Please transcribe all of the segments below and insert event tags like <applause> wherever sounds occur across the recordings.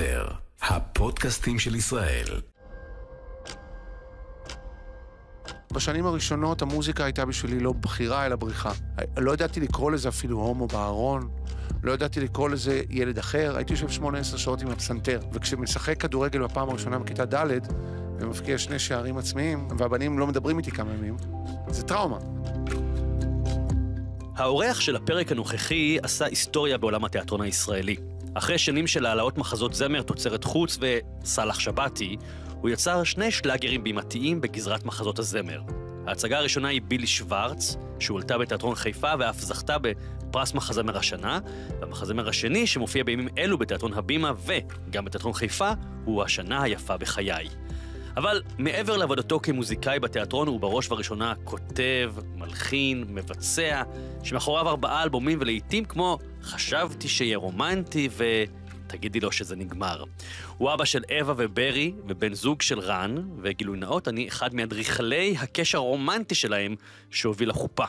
יותר, הפודקאסטים של ישראל. בשנים הראשונות המוזיקה הייתה בשבילי לא בחירה, אלא בריחה. לא ידעתי לקרוא לזה אפילו הומו בארון, לא ידעתי לקרוא לזה ילד אחר, הייתי יושב 18 שעות עם הפסנתר. וכשמשחק כדורגל בפעם הראשונה בכיתה ד' ומבקיע שני שערים עצמיים, והבנים לא מדברים איתי כמה ימים, זה טראומה. האורח של הפרק הנוכחי עשה היסטוריה בעולם התיאטרון הישראלי. אחרי שנים של העלאות מחזות זמר, תוצרת חוץ וסאלח שבתי, הוא יצר שני שלאגרים בימתיים בגזרת מחזות הזמר. ההצגה הראשונה היא בילי שוורץ, שהועלתה בתיאטרון חיפה ואף זכתה בפרס מחזמר השנה, והמחזמר השני, שמופיע בימים אלו בתיאטרון הבימה וגם בתיאטרון חיפה, הוא השנה היפה בחיי. אבל מעבר לעבודתו כמוזיקאי בתיאטרון, הוא בראש ובראשונה כותב, מלחין, מבצע, שמאחוריו ארבעה אלבומים ולעיתים כמו חשבתי שיהיה רומנטי ו... תגידי לו שזה נגמר. הוא אבא של אווה וברי ובן זוג של רן, וגילוי נאות, אני אחד מאדריכלי הקשר הרומנטי שלהם שהוביל לחופה.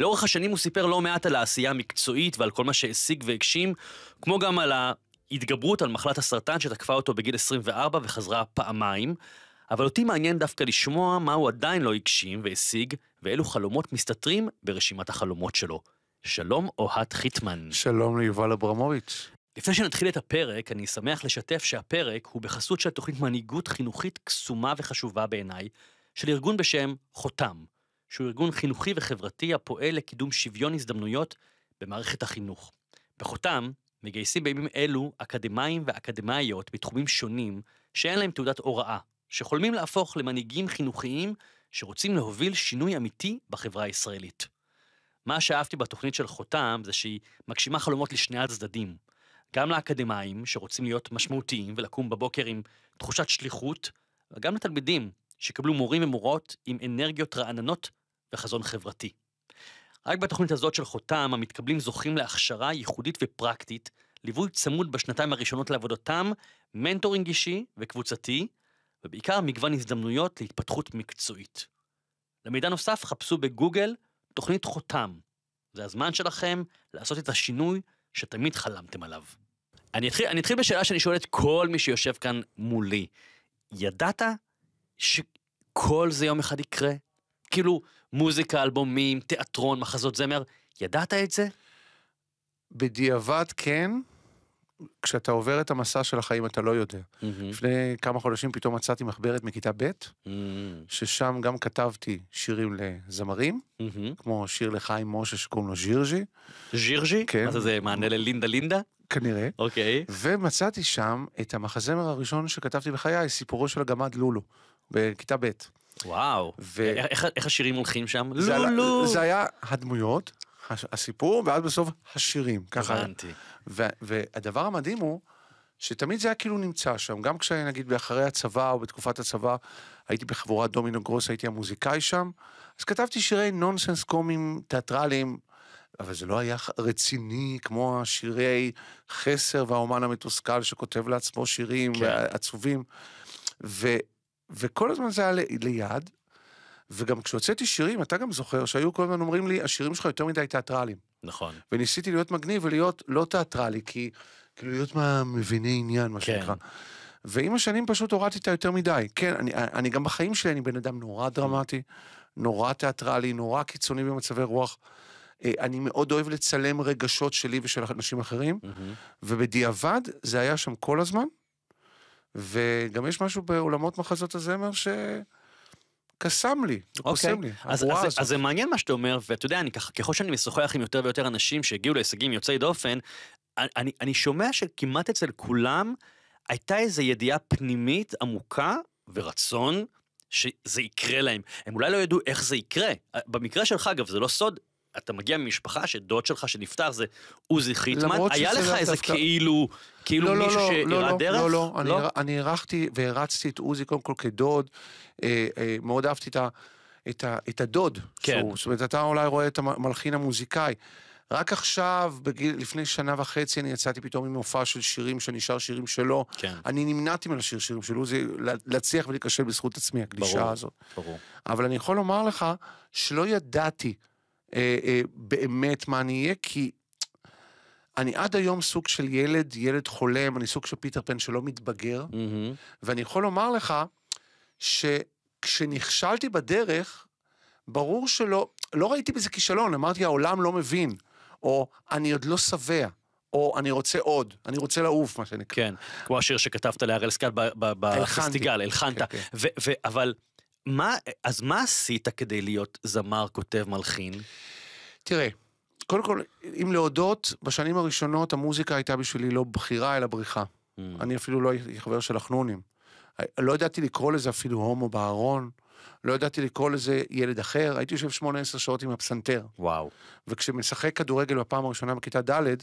לאורך השנים הוא סיפר לא מעט על העשייה המקצועית ועל כל מה שהשיג והגשים, כמו גם על ההתגברות על מחלת הסרטן שתקפה אותו בגיל 24 וחזרה פעמיים, אבל אותי מעניין דווקא לשמוע מה הוא עדיין לא הגשים והשיג, ואילו חלומות מסתתרים ברשימת החלומות שלו. שלום אוהד חיטמן. שלום ליובל אברמוביץ'. לפני שנתחיל את הפרק, אני שמח לשתף שהפרק הוא בחסות של תוכנית מנהיגות חינוכית קסומה וחשובה בעיניי, של ארגון בשם חותם, שהוא ארגון חינוכי וחברתי הפועל לקידום שוויון הזדמנויות במערכת החינוך. בחותם מגייסים בימים אלו אקדמאים ואקדמאיות בתחומים שונים שאין להם תעודת הוראה, שחולמים להפוך למנהיגים חינוכיים שרוצים להוביל שינוי אמיתי בחברה הישראלית. מה שאהבתי בתוכנית של חותם זה שהיא מגשימה חלומות לשני הצדדים. גם לאקדמאים שרוצים להיות משמעותיים ולקום בבוקר עם תחושת שליחות, וגם לתלמידים שקבלו מורים ומורות עם אנרגיות רעננות וחזון חברתי. רק בתוכנית הזאת של חותם, המתקבלים זוכים להכשרה ייחודית ופרקטית, ליווי צמוד בשנתיים הראשונות לעבודתם, מנטורינג אישי וקבוצתי, ובעיקר מגוון הזדמנויות להתפתחות מקצועית. למידע נוסף חפשו בגוגל תוכנית חותם. זה הזמן שלכם לעשות את השינוי שתמיד חלמתם עליו. אני אתחיל, אני אתחיל בשאלה שאני שואל את כל מי שיושב כאן מולי. ידעת שכל זה יום אחד יקרה? כאילו, מוזיקה, אלבומים, תיאטרון, מחזות זמר, ידעת את זה? בדיעבד כן, כשאתה עובר את המסע של החיים אתה לא יודע. Mm-hmm. לפני כמה חודשים פתאום מצאתי מחברת מכיתה ב', mm-hmm. ששם גם כתבתי שירים לזמרים, mm-hmm. כמו שיר לחיים משה שקוראים לו ז'ירז'י. ז'ירז'י? כן. אז זה מענה ללינדה לינדה? כנראה. אוקיי. Okay. ומצאתי שם את המחזמר הראשון שכתבתי בחיי, סיפורו של הגמד לולו, בכיתה ב'. וואו, ו... איך, איך השירים הולכים שם? לולו. זה, היה הדמויות. הסיפור, ואז בסוף השירים. ככה. הבנתי. והדבר המדהים הוא, שתמיד זה היה כאילו נמצא שם, גם נגיד אחרי הצבא או בתקופת הצבא, הייתי בחבורת דומינו גרוס, הייתי המוזיקאי שם, אז כתבתי שירי נונסנס קומיים תיאטרליים, אבל זה לא היה רציני כמו השירי חסר והאומן המתוסכל שכותב לעצמו שירים כן. עצובים, ו, וכל הזמן זה היה ליד, וגם כשהוצאתי שירים, אתה גם זוכר שהיו כל הזמן אומרים לי, השירים שלך יותר מדי תיאטרליים. נכון. וניסיתי להיות מגניב ולהיות לא תיאטרלי, כי כאילו להיות מה מביני עניין, מה כן. שנקרא. ועם השנים פשוט הורדתי את היותר מדי. כן, אני, אני גם בחיים שלי, אני בן אדם נורא דרמטי, נורא תיאטרלי, נורא קיצוני במצבי רוח. אה, אני מאוד אוהב לצלם רגשות שלי ושל אנשים אחרים, mm-hmm. ובדיעבד זה היה שם כל הזמן, וגם יש משהו בעולמות מחזות הזמר ש... קסם לי, זה אוקיי. קוסם לי. אז, אז, אז זה מעניין מה שאתה אומר, ואתה יודע, אני ככה, ככל שאני משוחח עם יותר ויותר אנשים שהגיעו להישגים יוצאי דופן, אני, אני שומע שכמעט אצל כולם הייתה איזו ידיעה פנימית עמוקה ורצון שזה יקרה להם. הם אולי לא ידעו איך זה יקרה. במקרה שלך, אגב, זה לא סוד, אתה מגיע ממשפחה שדוד שלך שנפטר זה עוזי חיטמן, היה לך איזה דווקא... כאילו כאילו לא, לא, מישהו לא, שהראה לא, לא, דרך? לא, לא, לא. אני אירחתי והרצתי את עוזי קודם כל כדוד, אה, אה, מאוד אהבתי את, ה, את, ה, את הדוד. כן. שהוא, זאת אומרת, אתה אולי רואה את המלחין המוזיקאי. רק עכשיו, בגיל, לפני שנה וחצי, אני יצאתי פתאום עם הופעה של שירים שאני שר שירים שלו. כן. אני נמנעתי מלשיר שירים שלו, זה להצליח ולהיכשל בזכות עצמי, הקלישה ברור, הזאת. ברור. אבל אני יכול לומר לך שלא ידעתי אה, אה, באמת מה אני אהיה, כי אני עד היום סוג של ילד, ילד חולם, אני סוג של פיטר פן שלא מתבגר, mm-hmm. ואני יכול לומר לך שכשנכשלתי בדרך, ברור שלא, לא ראיתי בזה כישלון, אמרתי העולם לא מבין, או אני עוד לא שבע. או אני רוצה עוד, אני רוצה לעוף, מה שנקרא. כן, כמו השיר שכתבת להראל סקאט בפסטיגל, כן, הלחנת. כן. אבל מה, אז מה עשית כדי להיות זמר, כותב, מלחין? תראה, קודם כל, אם להודות, בשנים הראשונות המוזיקה הייתה בשבילי לא בחירה, אלא בריחה. Mm. אני אפילו לא הייתי חבר של החנונים. לא ידעתי לקרוא לזה אפילו הומו בארון, לא ידעתי לקרוא לזה ילד אחר, הייתי יושב 8-10 שעות עם הפסנתר. וואו. וכשמשחק כדורגל בפעם הראשונה בכיתה ד',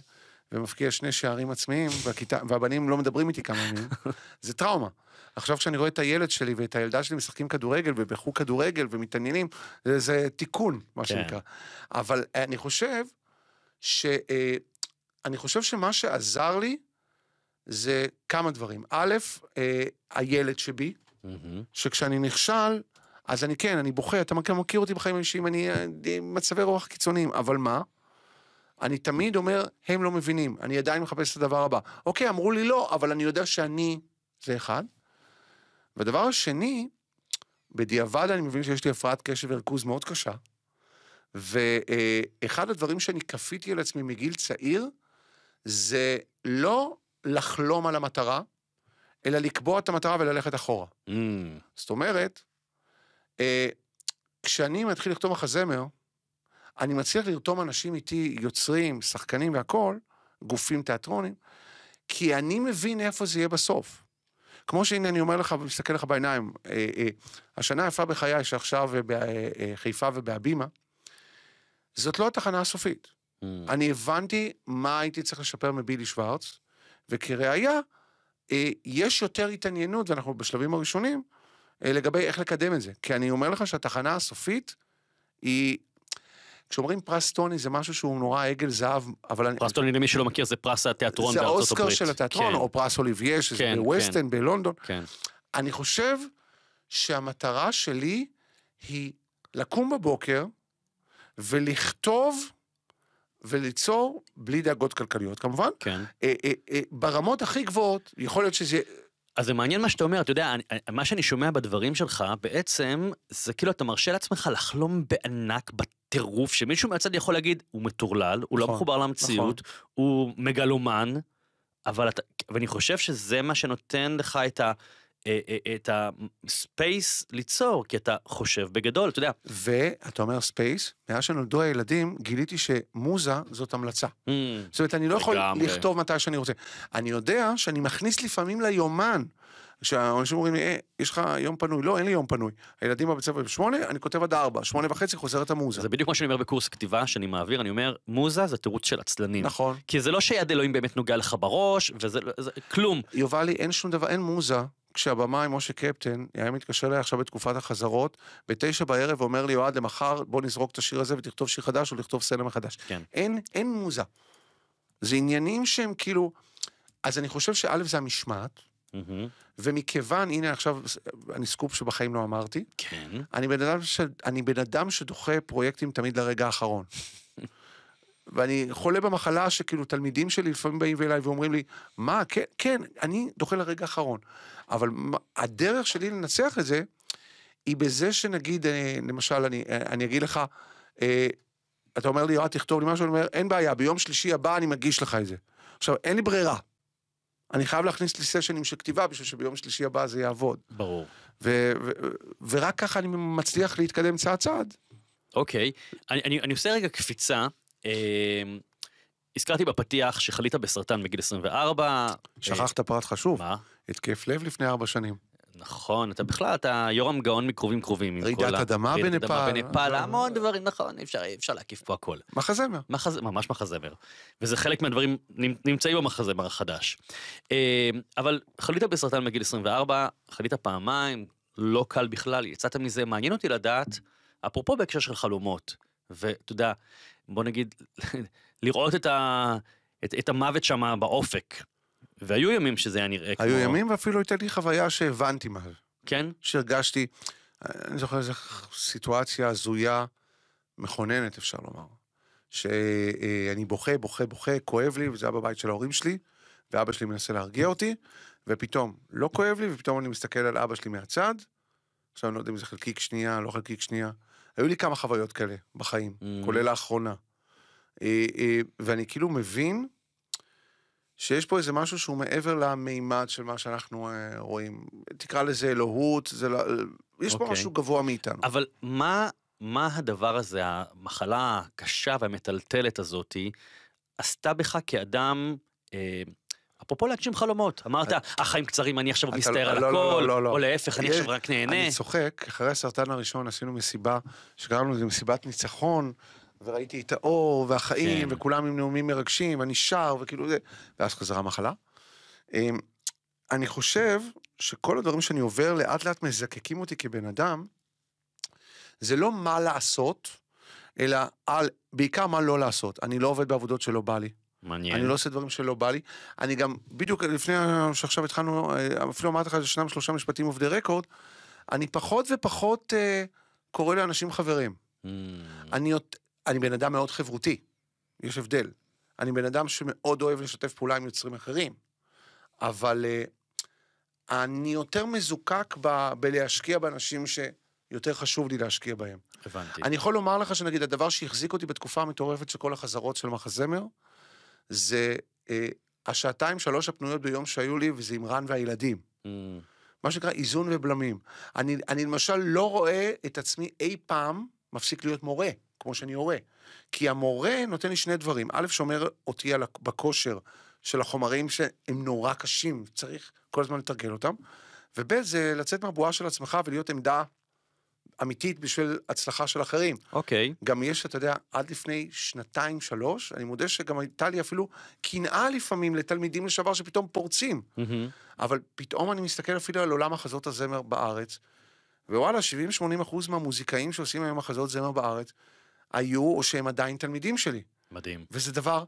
ומפקיע שני שערים עצמיים, והכיתה, והבנים לא מדברים איתי כמה ימים, <laughs> זה טראומה. עכשיו כשאני רואה את הילד שלי ואת הילדה שלי משחקים כדורגל ובחוג כדורגל ומתעניינים, זה, זה תיקון, מה כן. שנקרא. אבל אה, אני חושב ש... אה, אני חושב שמה שעזר לי זה כמה דברים. א', אה, הילד שבי, mm-hmm. שכשאני נכשל, אז אני כן, אני בוכה, אתה מכיר אותי בחיים האישיים, אני, אני מצבי רוח קיצוניים, אבל מה? אני תמיד אומר, הם לא מבינים, אני עדיין מחפש את הדבר הבא. אוקיי, אמרו לי לא, אבל אני יודע שאני, זה אחד. והדבר השני, בדיעבד אני מבין שיש לי הפרעת קשב וריכוז מאוד קשה, ואחד הדברים שאני כפיתי על עצמי מגיל צעיר, זה לא לחלום על המטרה, אלא לקבוע את המטרה וללכת אחורה. Mm. זאת אומרת, אה, כשאני מתחיל לכתוב מחזמר, אני מצליח לרתום אנשים איתי, יוצרים, שחקנים והכול, גופים תיאטרונים, כי אני מבין איפה זה יהיה בסוף. כמו שהנה אני אומר לך ומסתכל לך בעיניים, אה, אה, השנה היפה בחיי שעכשיו בחיפה אה, אה, ובהבימה, זאת לא התחנה הסופית. Mm. אני הבנתי מה הייתי צריך לשפר מבילי שוורץ, וכראיה, אה, יש יותר התעניינות, ואנחנו בשלבים הראשונים, אה, לגבי איך לקדם את זה. כי אני אומר לך שהתחנה הסופית היא כשאומרים פרס טוני זה משהו שהוא נורא עגל זהב, אבל... פרס אני... טוני למי שלא מכיר זה פרס התיאטרון בארצות הברית. זה האוסקר של התיאטרון, כן. או פרס אוליביה, שזה כן, בווסטן, כן. בלונדון. כן. אני חושב שהמטרה שלי היא לקום בבוקר ולכתוב וליצור בלי דאגות כלכליות כמובן. כן. אה, אה, אה, ברמות הכי גבוהות, יכול להיות שזה... אז זה מעניין מה שאתה אומר, אתה יודע, מה שאני שומע בדברים שלך, בעצם, זה כאילו אתה מרשה לעצמך לחלום בענק, טירוף שמישהו מהצד יכול להגיד הוא מטורלל הוא לא נכון, לא מחובר נכון. למציאות נכון. הוא מגלומן. אבל אתה ואני חושב שזה מה שנותן לך את ה... אה, אה, את הספייס ליצור כי אתה חושב בגדול אתה יודע. ואתה אומר ספייס מאז שנולדו הילדים גיליתי שמוזה זאת המלצה. Mm, זאת אומרת אני לא יכול לכתוב מתי שאני רוצה. אני יודע שאני מכניס לפעמים ליומן כשאנשים אומרים לי, אה, יש לך יום פנוי? לא, אין לי יום פנוי. הילדים בבית ספר בשמונה, אני כותב עד ארבע, שמונה וחצי חוזרת המוזה. זה בדיוק מה שאני אומר בקורס כתיבה שאני מעביר, אני אומר, מוזה זה תירוץ של עצלנים. נכון. כי זה לא שיד אלוהים באמת נוגע לך בראש, וזה לא, זה, כלום. יובלי, אין שום דבר, אין מוזה, כשהבמאי משה קפטן היה מתקשר אליי עכשיו בתקופת החזרות, בתשע בערב אומר לי, אוהד, למחר בוא נזרוק את השיר הזה ותכתוב שיר חדש או לכתוב סלם מחדש. כן. אין, אין מוזה. זה עניינים שהם כאילו, אז אני חושב שא' זה המשמעת, Mm-hmm. ומכיוון, הנה עכשיו, אני סקופ שבחיים לא אמרתי. כן. אני בן אדם, ש... אני בן אדם שדוחה פרויקטים תמיד לרגע האחרון. <laughs> ואני חולה במחלה שכאילו תלמידים שלי לפעמים באים אליי ואומרים לי, מה, כן, כן, אני דוחה לרגע האחרון. אבל הדרך שלי לנצח את זה, היא בזה שנגיד, אה, למשל, אני, אה, אני אגיד לך, אה, אתה אומר לי, אה, תכתוב לי משהו, אני אומר, אין בעיה, ביום שלישי הבא אני מגיש לך את זה. עכשיו, אין לי ברירה. אני חייב להכניס לי סשנים של כתיבה בשביל שביום שלישי הבא זה יעבוד. ברור. ו- ו- ורק ככה אני מצליח להתקדם צעד צעד. אוקיי, אני, אני, אני עושה רגע קפיצה. אה, הזכרתי בפתיח שחלית בסרטן בגיל 24. שכחת אה... פרט חשוב. מה? התקף לב לפני ארבע שנים. נכון, אתה בכלל, אתה יורם גאון מקרובים קרובים. רעידת אדמה בנפאל. רעידת אדמה בנפאל, המון דברים, נכון, אפשר להקיף פה הכל. מחזמר. ממש מחזמר. וזה חלק מהדברים נמצאים במחזמר החדש. אה, אבל חלית בסרטן בגיל 24, חלית פעמיים, לא קל בכלל, יצאת מזה, מעניין אותי לדעת, אפרופו בהקשר של חלומות, ואתה יודע, בוא נגיד, <laughs> לראות את, ה, את, את המוות שם באופק, והיו ימים שזה היה נראה היו כמו... היו ימים ואפילו הייתה לי חוויה שהבנתי מה זה. כן? שהרגשתי, אני זוכר איזו סיטואציה הזויה, מכוננת אפשר לומר, שאני בוכה, בוכה, בוכה, כואב לי, וזה היה בבית של ההורים שלי, ואבא שלי מנסה להרגיע אותי, ופתאום לא כואב לי, ופתאום אני מסתכל על אבא שלי מהצד, עכשיו אני לא יודע אם זה חלקיק שנייה, לא חלקיק שנייה, היו לי כמה חוויות כאלה בחיים, mm. כולל האחרונה. אה, אה, ואני כאילו מבין, שיש פה איזה משהו שהוא מעבר למימד של מה שאנחנו אה, רואים. תקרא לזה אלוהות, זה לא... אה, יש okay. פה אוקיי. משהו גבוה מאיתנו. אבל מה, מה הדבר הזה, המחלה הקשה והמטלטלת הזאתי, עשתה בך כאדם... אה, אפרופו להגשים חלומות, אמרת, החיים אה, קצרים, אני עכשיו מסתער לא, על לא, לא, הכל, או להפך, אני עכשיו רק נהנה. אני צוחק, אחרי הסרטן הראשון עשינו מסיבה, שקראנו לזה מסיבת ניצחון, וראיתי את האור והחיים, כן. וכולם עם נאומים מרגשים, ואני שר, וכאילו זה, ואז חזרה המחלה. אמ, אני חושב שכל הדברים שאני עובר לאט לאט מזקקים אותי כבן אדם, זה לא מה לעשות, אלא על, בעיקר מה לא לעשות. אני לא עובד בעבודות שלא בא לי. מעניין. אני לא עושה דברים שלא בא לי. אני גם, בדיוק לפני שעכשיו התחלנו, אה, אפילו אמרתי לך שניים שלושה משפטים עובדי רקורד, אני פחות ופחות אה, קורא לאנשים חברים. Mm. אני, אני בן אדם מאוד חברותי, יש הבדל. אני בן אדם שמאוד אוהב לשתף פעולה עם יוצרים אחרים, אבל uh, אני יותר מזוקק ב, בלהשקיע באנשים שיותר חשוב לי להשקיע בהם. הבנתי. אני יכול לומר לך שנגיד הדבר שהחזיק אותי בתקופה המטורפת של כל החזרות של מחזמר, זה uh, השעתיים שלוש הפנויות ביום שהיו לי, וזה עם רן והילדים. Mm. מה שנקרא איזון ובלמים. אני, אני למשל לא רואה את עצמי אי פעם מפסיק להיות מורה. כמו שאני הורה. כי המורה נותן לי שני דברים, א', שומר אותי על, בכושר של החומרים שהם נורא קשים, צריך כל הזמן לתרגל אותם, וב', זה לצאת מהבועה של עצמך ולהיות עמדה אמיתית בשביל הצלחה של אחרים. אוקיי. Okay. גם יש, אתה יודע, עד לפני שנתיים, שלוש, אני מודה שגם הייתה לי אפילו קנאה לפעמים לתלמידים לשעבר שפתאום פורצים. Mm-hmm. אבל פתאום אני מסתכל אפילו על עולם החזות הזמר בארץ, ווואלה, 70-80 אחוז מהמוזיקאים שעושים היום מחזות זמר בארץ, היו או שהם עדיין תלמידים שלי. מדהים. וזה דבר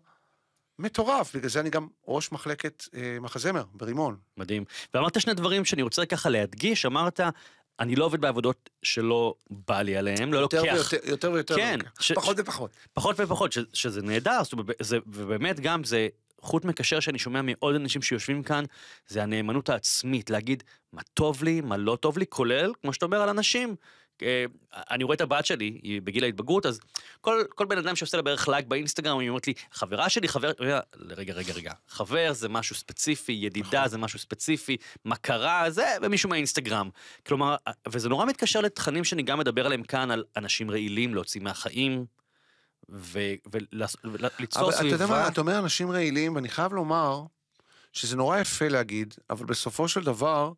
מטורף, בגלל זה אני גם ראש מחלקת אה, מחזמר ברימון. מדהים. ואמרת שני דברים שאני רוצה ככה להדגיש, אמרת, אני לא עובד בעבודות שלא בא לי עליהן, לא לוקח. ויותר, יותר ויותר. כן. ש... פחות ופחות. פחות ופחות, ש... שזה נהדר, זאת אומרת, זה, ובאמת גם זה חוט מקשר שאני שומע מעוד אנשים שיושבים כאן, זה הנאמנות העצמית, להגיד מה טוב לי, מה לא טוב לי, כולל, כמו שאתה אומר, על אנשים אה, אני רואה את הבת שלי, היא בגיל ההתבגרות, אז כל, כל בן אדם שעושה לה בערך לייק באינסטגרם, היא אומרת לי, חברה שלי, חבר, רגע, רגע, רגע, חבר זה משהו ספציפי, ידידה נכון. זה משהו ספציפי, מכרה זה ומישהו מהאינסטגרם. כלומר, אה, וזה נורא מתקשר לתכנים שאני גם מדבר עליהם כאן, על אנשים רעילים להוציא מהחיים, וליצור סביבה. אבל אתה יודע מה, אתה אומר אנשים רעילים, ואני חייב לומר, שזה נורא יפה להגיד, אבל בסופו של דבר,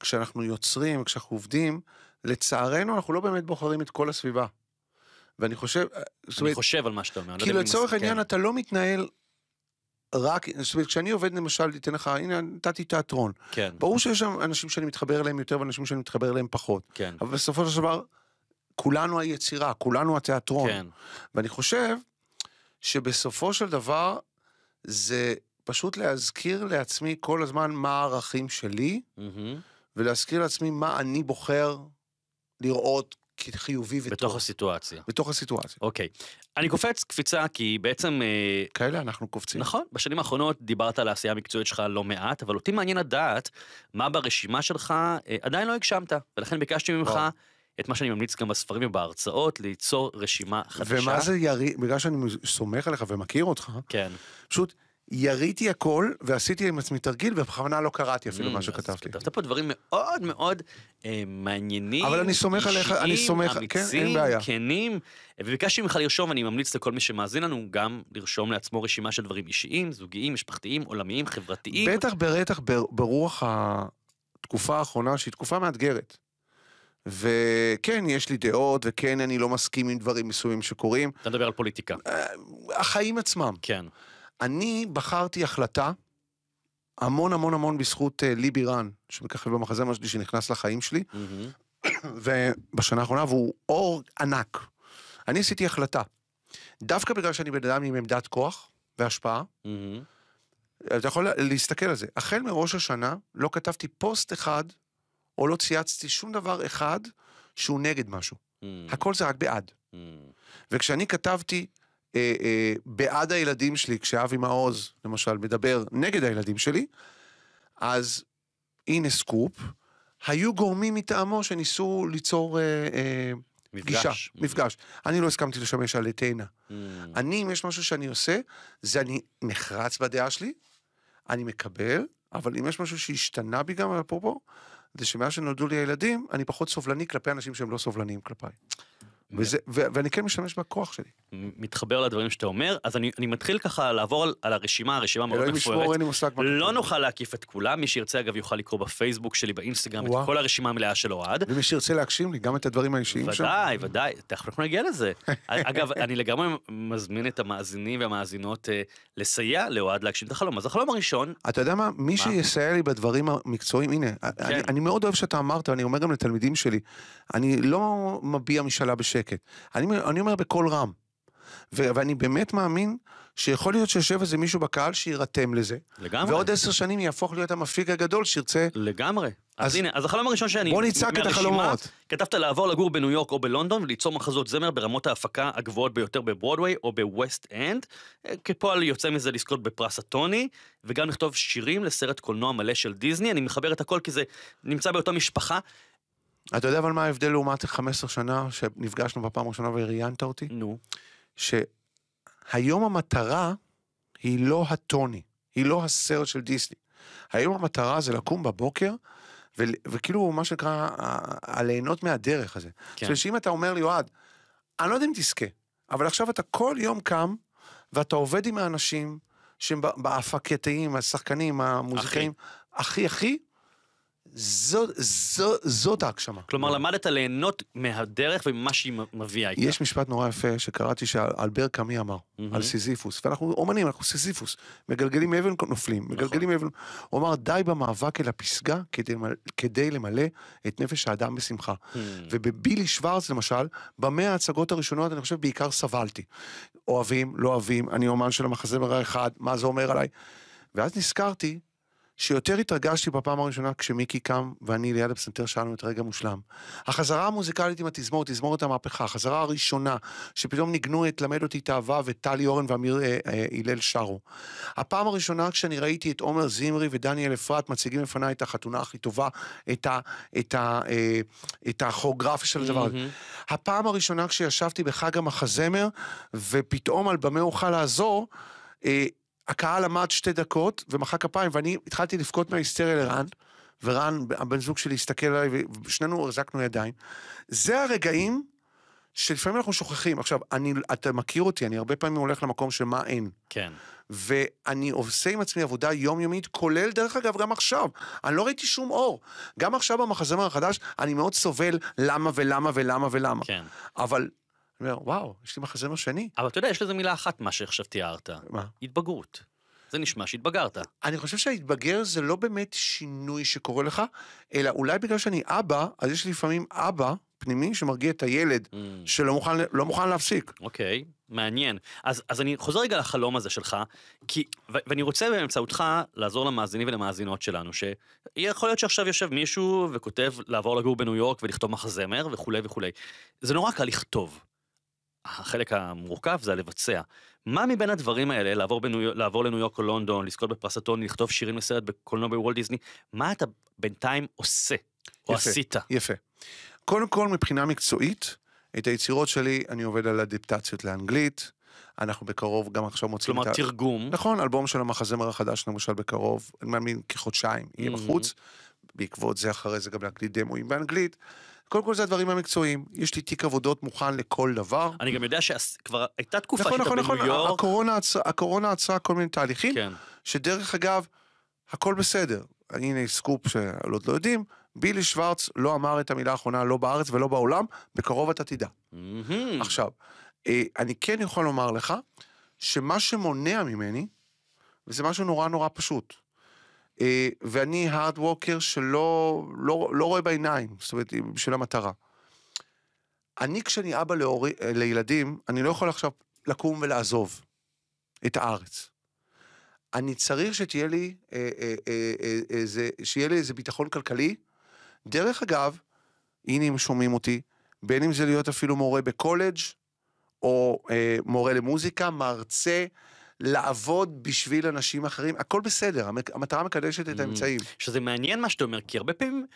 כשאנחנו יוצרים, כשאנחנו עובדים, לצערנו אנחנו לא באמת בוחרים את כל הסביבה. ואני חושב, אה, אני אומרת, חושב על מה שאתה אומר, כי לא כאילו, לצורך העניין אתה לא מתנהל רק, זאת אומרת, כשאני עובד למשל, אתן לך, הנה נתתי תיאטרון. כן. ברור שיש שם אנשים שאני מתחבר אליהם יותר ואנשים שאני מתחבר אליהם פחות. כן. אבל בסופו של דבר, כולנו היצירה, כולנו התיאטרון. כן. ואני חושב שבסופו של דבר, זה פשוט להזכיר לעצמי כל הזמן מה הערכים שלי, mm-hmm. ולהזכיר לעצמי מה אני בוחר לראות כחיובי וטוב. בתוך הסיטואציה. בתוך הסיטואציה. אוקיי. אני קופץ קפיצה כי בעצם... אה, כאלה אנחנו קופצים. נכון, בשנים האחרונות דיברת על העשייה המקצועית שלך לא מעט, אבל אותי מעניין לדעת מה ברשימה שלך אה, עדיין לא הגשמת, ולכן ביקשתי ממך... וואו. את מה שאני ממליץ גם בספרים ובהרצאות, ליצור רשימה חדשה. ומה זה יריב, בגלל שאני סומך עליך ומכיר אותך, כן. פשוט יריתי הכל ועשיתי עם עצמי תרגיל ובכוונה לא קראתי אפילו mm, מה שכתבתי. כתבת פה דברים מאוד מאוד אה, מעניינים, אבל אני סומך עליך, אני סומך, כן, אין בעיה. כנים, וביקשתי ממך לרשום, אני ממליץ לכל מי שמאזין לנו גם לרשום לעצמו רשימה של דברים אישיים, זוגיים, משפחתיים, עולמיים, חברתיים. בטח ברטח ברוח התקופה האחרונה שהיא תקופה מאתגרת. וכן, יש לי דעות, וכן, אני לא מסכים עם דברים מסוימים שקורים. אתה מדבר על פוליטיקה. אה, החיים עצמם. כן. אני בחרתי החלטה, המון המון המון בזכות אה, לי בירן, שמככב במחזמר שלי, שנכנס לחיים שלי, mm-hmm. ובשנה האחרונה, והוא אור ענק. אני עשיתי החלטה, דווקא בגלל שאני בן אדם עם עמדת כוח והשפעה, mm-hmm. אתה יכול להסתכל על זה. החל מראש השנה, לא כתבתי פוסט אחד, או לא צייצתי שום דבר אחד שהוא נגד משהו. Mm. הכל זה רק בעד. Mm. וכשאני כתבתי אה, אה, בעד הילדים שלי, כשאבי מעוז, למשל, מדבר נגד הילדים שלי, אז הנה סקופ, היו גורמים מטעמו שניסו ליצור אה, אה, מפגש. גישה, mm. מפגש. אני לא הסכמתי לשמש על אתנה. Mm. אני, אם יש משהו שאני עושה, זה אני נחרץ בדעה שלי, אני מקבל, אבל אם יש משהו שהשתנה בי גם, אפרופו, זה שמאז שנולדו לי הילדים, אני פחות סובלני כלפי אנשים שהם לא סובלניים כלפיי. וזה, ו- ואני כן משתמש בכוח שלי. מתחבר לדברים שאתה אומר, אז אני, אני מתחיל ככה לעבור על, על הרשימה, הרשימה מאוד מפוארת. לא נוכל להקיף את כולם, מי שירצה אגב יוכל לקרוא בפייסבוק שלי, באינסטגרם, וואו. את כל הרשימה המלאה של אוהד. ומי שירצה להגשים לי, גם את הדברים האישיים שם. ודאי, ודאי, תכף אנחנו נגיע לזה. <laughs> אגב, אני לגמרי מזמין את המאזינים והמאזינות אה, לסייע לאוהד להגשים את החלום, אז החלום הראשון... אתה יודע מה, מי שיסייע לי בדברים המקצועיים, הנה, כן. אני, אני מאוד אוהב שאתה אמרת, אני אומר גם לתלמידים שלי, אני לא מביע משאלה שקט. אני, אני אומר בקול רם. ו- ואני באמת מאמין שיכול להיות שיושב איזה מישהו בקהל שיירתם לזה. לגמרי. ועוד עשר שנים יהפוך להיות המפיק הגדול שירצה... לגמרי. אז, אז הנה, אז החלום הראשון שאני... בוא נצעק את החלומות. כתבת לעבור לגור בניו יורק או בלונדון וליצור מחזות זמר ברמות ההפקה הגבוהות ביותר בברודוויי או בווסט אנד. אה, כפועל יוצא מזה לזכות בפרס הטוני, וגם לכתוב שירים לסרט קולנוע מלא של דיסני. אני מחבר את הכל כי זה נמצא באותה משפחה. אתה יודע אבל מה ההבדל לעומת 15 שנה שנפגשנו בפעם הראשונה וראיינת אותי? נו. שהיום המטרה היא לא הטוני, היא לא הסרט של דיסני. היום המטרה זה לקום בבוקר ו- וכאילו מה שנקרא, הליהנות ה- מהדרך הזה. כן. זאת שאם אתה אומר לי, אוהד, אני לא יודע אם תזכה, אבל עכשיו אתה כל יום קם ואתה עובד עם האנשים שהם בהפקתיים, השחקנים, המוזיקאים, הכי הכי, זו, זו, זאת ההגשמה. כלומר, למדת ליהנות מהדרך וממה שהיא מביאה איתה. יש משפט נורא יפה שקראתי שאלבר קאמי אמר, mm-hmm. על סיזיפוס, ואנחנו אומנים, אנחנו סיזיפוס, מגלגלים אבן נופלים, נכון. מגלגלים נכון. אבן, הוא אמר די במאבק אל הפסגה כדי, כדי למלא את נפש האדם בשמחה. Mm-hmm. ובבילי שוורץ למשל, במאה ההצגות הראשונות אני חושב בעיקר סבלתי. אוהבים, לא אוהבים, אני אומן של המחזמר האחד, מה זה אומר עליי? ואז נזכרתי שיותר התרגשתי בפעם הראשונה כשמיקי קם ואני ליד הפסנתר שאלנו את רגע מושלם. החזרה המוזיקלית עם התזמורת, תזמורת המהפכה, החזרה הראשונה, שפתאום ניגנו את למד אותי תאווה וטלי אורן ואמיר אה, אה, הלל שרו. הפעם הראשונה כשאני ראיתי את עומר זמרי ודניאל אפרת מציגים לפניי את החתונה הכי טובה, את, ה, את, ה, אה, את הכוריאוגרפיה של הדבר הזה. Mm-hmm. הפעם הראשונה כשישבתי בחג המחזמר ופתאום על במה אוכל לעזור, אה, הקהל עמד שתי דקות ומחא כפיים, ואני התחלתי לבכות מההיסטריה לרן, ורן, הבן זוג שלי, הסתכל עליי, ושנינו החזקנו ידיים. זה הרגעים שלפעמים אנחנו שוכחים. עכשיו, אני, אתה מכיר אותי, אני הרבה פעמים הולך למקום של מה אין. כן. ואני עושה עם עצמי עבודה יומיומית, כולל, דרך אגב, גם עכשיו. אני לא ראיתי שום אור. גם עכשיו במחזמר החדש, אני מאוד סובל למה ולמה ולמה ולמה. כן. אבל אני אומר, וואו, יש לי מחזמר שני. אבל אתה יודע, יש לזה מילה אחת, מה שעכשיו תיארת. מה? התבגרות. זה נשמע שהתבגרת. אני חושב שהתבגר זה לא באמת שינוי שקורה לך, אלא אולי בגלל שאני אבא, אז יש לי לפעמים אבא פנימי שמרגיע את הילד, mm. שלא מוכן, לא מוכן להפסיק. אוקיי, okay, מעניין. אז, אז אני חוזר רגע לחלום הזה שלך, כי, ו- ואני רוצה באמצעותך לעזור למאזינים ולמאזינות שלנו, שיכול להיות שעכשיו יושב מישהו וכותב לעבור לגור בניו יורק ולכתוב מחזמר וכולי וכולי. זה נורא קל לכתוב. החלק המורכב זה הלבצע. מה מבין הדברים האלה, לעבור, בניו, לעבור לניו יורק או לונדון, לזכות בפרס הטוני, לכתוב שירים לסרט בקולנוע בוולט דיסני, מה אתה בינתיים עושה, או יפה, עשית? יפה. קודם כל, מבחינה מקצועית, את היצירות שלי, אני עובד על אדפטציות לאנגלית, אנחנו בקרוב גם עכשיו מוצאים כלומר, את ה... כלומר, תרגום. נכון, אלבום של המחזמר החדש, למשל, בקרוב, אני מאמין כחודשיים, יהיה בחוץ. בעקבות זה, אחרי זה גם להקליט דמויים באנגלית. קודם כל זה הדברים המקצועיים, יש לי תיק עבודות מוכן לכל דבר. אני גם יודע שכבר הייתה תקופה נכון, שאתה נכון, נכון, בניו נכון. יורק. נכון, נכון, הקורונה עצרה כל מיני תהליכים, כן. שדרך אגב, הכל בסדר. הנה סקופ שעוד לא יודעים, בילי שוורץ לא אמר את המילה האחרונה לא בארץ ולא בעולם, בקרוב אתה תדע. Mm-hmm. עכשיו, אה, אני כן יכול לומר לך, שמה שמונע ממני, וזה משהו נורא נורא פשוט, אה, ואני הארד ווקר שלא לא, לא רואה בעיניים, זאת אומרת, בשביל המטרה. אני, כשאני אבא להורי, אה, לילדים, אני לא יכול עכשיו לקום ולעזוב את הארץ. אני צריך שתהיה לי, אה, אה, אה, אה, איזה, שיהיה לי איזה ביטחון כלכלי. דרך אגב, הנה אם שומעים אותי, בין אם זה להיות אפילו מורה בקולג' או מורה למוזיקה, מרצה, לעבוד בשביל אנשים אחרים, הכל בסדר, המטרה מקדשת את mm. האמצעים. שזה מעניין מה שאתה אומר, כי הרבה פעמים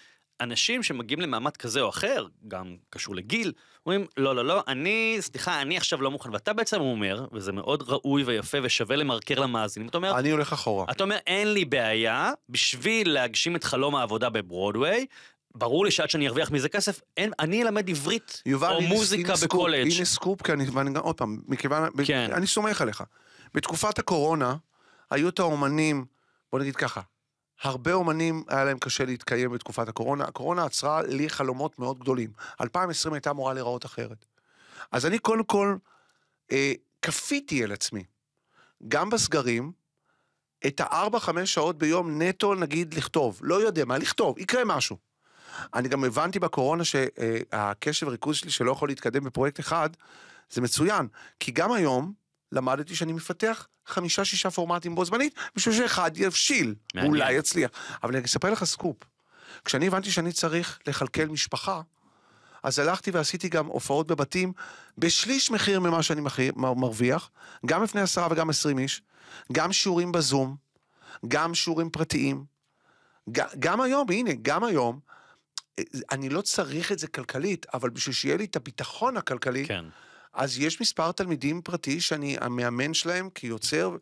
אנשים שמגיעים למעמד כזה או אחר, גם קשור לגיל, אומרים לא לא לא, אני, סליחה, אני עכשיו לא מוכן, ואתה בעצם אומר, וזה מאוד ראוי ויפה ושווה למרקר למאזינים, אתה אומר, אני הולך אחורה, אתה אומר אין לי בעיה, בשביל להגשים את חלום העבודה בברודוויי, ברור לי שעד שאני ארוויח מזה כסף, אין, אני אלמד עברית יובל, או הנה, מוזיקה הנה בקולג'. הנה סקופ, כי אני, ואני גם עוד פעם, מכיוון, כן. אני סומך עליך. בתקופת הקורונה, היו את האומנים, בוא נגיד ככה, הרבה אומנים היה להם קשה להתקיים בתקופת הקורונה, הקורונה עצרה לי חלומות מאוד גדולים. 2020 הייתה אמורה להיראות אחרת. אז אני קודם כל אה, כפיתי על עצמי, גם בסגרים, את הארבע, חמש שעות ביום נטו, נגיד, לכתוב. לא יודע מה, לכתוב, יקרה משהו. אני גם הבנתי בקורונה שהקשב אה, ריכוז שלי שלא יכול להתקדם בפרויקט אחד, זה מצוין. כי גם היום, למדתי שאני מפתח חמישה-שישה פורמטים בו זמנית, בשביל שאחד יבשיל, אולי יצליח. אבל אני אספר לך סקופ. כשאני הבנתי שאני צריך לכלכל משפחה, אז הלכתי ועשיתי גם הופעות בבתים בשליש מחיר ממה שאני מרוויח, גם לפני עשרה וגם עשרים איש, גם שיעורים בזום, גם שיעורים פרטיים. גם היום, הנה, גם היום, אה, אני לא צריך את זה כלכלית, אבל בשביל שיהיה לי את הביטחון הכלכלי, כן. אז יש מספר תלמידים פרטי שאני המאמן שלהם כיוצר,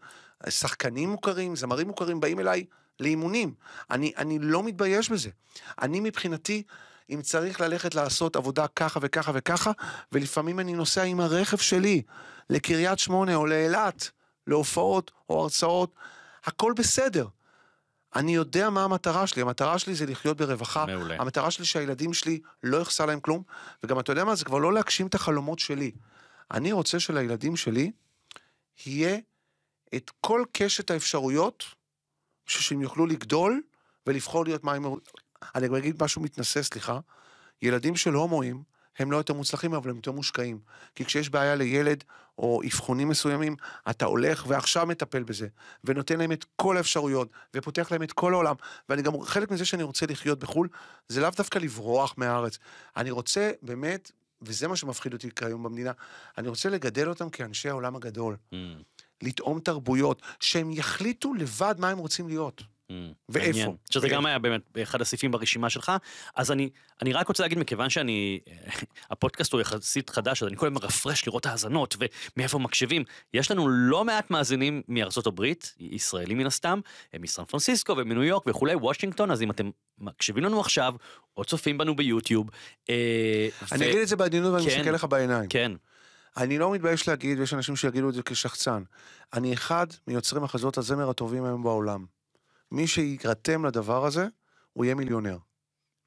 שחקנים מוכרים, זמרים מוכרים, באים אליי לאימונים. אני, אני לא מתבייש בזה. אני מבחינתי, אם צריך ללכת לעשות עבודה ככה וככה וככה, ולפעמים אני נוסע עם הרכב שלי לקריית שמונה או לאילת, להופעות או הרצאות, הכל בסדר. אני יודע מה המטרה שלי, המטרה שלי זה לחיות ברווחה. מעולה. המטרה שלי שהילדים שלי לא יחסר להם כלום, וגם אתה יודע מה, זה כבר לא להגשים את החלומות שלי. אני רוצה שלילדים שלי יהיה את כל קשת האפשרויות שהם יוכלו לגדול ולבחור להיות מה הם... אני גם אגיד משהו מתנשא, סליחה. ילדים של הומואים הם לא יותר מוצלחים, אבל הם יותר מושקעים. כי כשיש בעיה לילד או אבחונים מסוימים, אתה הולך ועכשיו מטפל בזה, ונותן להם את כל האפשרויות, ופותח להם את כל העולם. ואני גם, חלק מזה שאני רוצה לחיות בחו"ל, זה לאו דווקא לברוח מהארץ. אני רוצה באמת וזה מה שמפחיד אותי כיום במדינה, אני רוצה לגדל אותם כאנשי העולם הגדול. Mm. לטעום תרבויות, שהם יחליטו לבד מה הם רוצים להיות. Mm. ואיפה. עניין. שזה גם היה באמת אחד הסעיפים ברשימה שלך, אז אני, אני רק רוצה להגיד, מכיוון שאני, <laughs> הפודקאסט הוא יחסית חדש, אז אני כל הזמן מרפרש לראות האזנות ומאיפה מקשיבים. יש לנו לא מעט מאזינים מארצות הברית, ישראלים מן הסתם, מסן פרנסיסקו ומניו יורק וכולי, וושינגטון, אז אם אתם מקשיבים לנו עכשיו, או צופים בנו ביוטיוב. אה, אני ו... אגיד את זה בעדינות כן, ואני מסתכל לך בעיניים. כן. אני לא מתבייש להגיד, ויש אנשים שיגידו את זה כשחצן, אני אחד מיוצרי מחזות הזמר הטובים היום בעולם. מי שיירתם לדבר הזה, הוא יהיה מיליונר.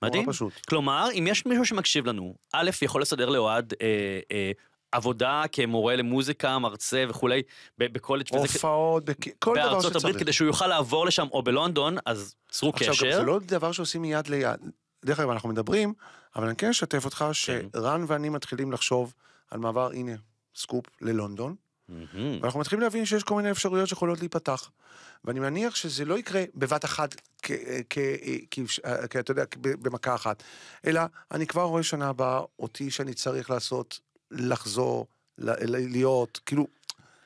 מדהים. פשוט. כלומר, אם יש מישהו שמקשיב לנו, א', יכול לסדר לאוהד אה, אה, עבודה כמורה למוזיקה, מרצה וכולי, בקולג' וזה... הופעות, בכ... כל דבר שצריך. בארצות הברית, כדי שהוא יוכל לעבור לשם או בלונדון, אז צרו קשר. עכשיו, גם זה לא דבר שעושים מיד ליד. דרך אגב, אנחנו מדברים, אבל אני כן אשתף אותך כן. שרן ואני מתחילים לחשוב על מעבר, הנה, סקופ ללונדון. Mm-hmm. ואנחנו מתחילים להבין שיש כל מיני אפשרויות שיכולות להיפתח. ואני מניח שזה לא יקרה בבת אחת, כאתה כ, כ, כ, יודע, במכה אחת, אלא אני כבר רואה שנה הבאה אותי שאני צריך לעשות, לחזור, ל- ל- להיות, כאילו,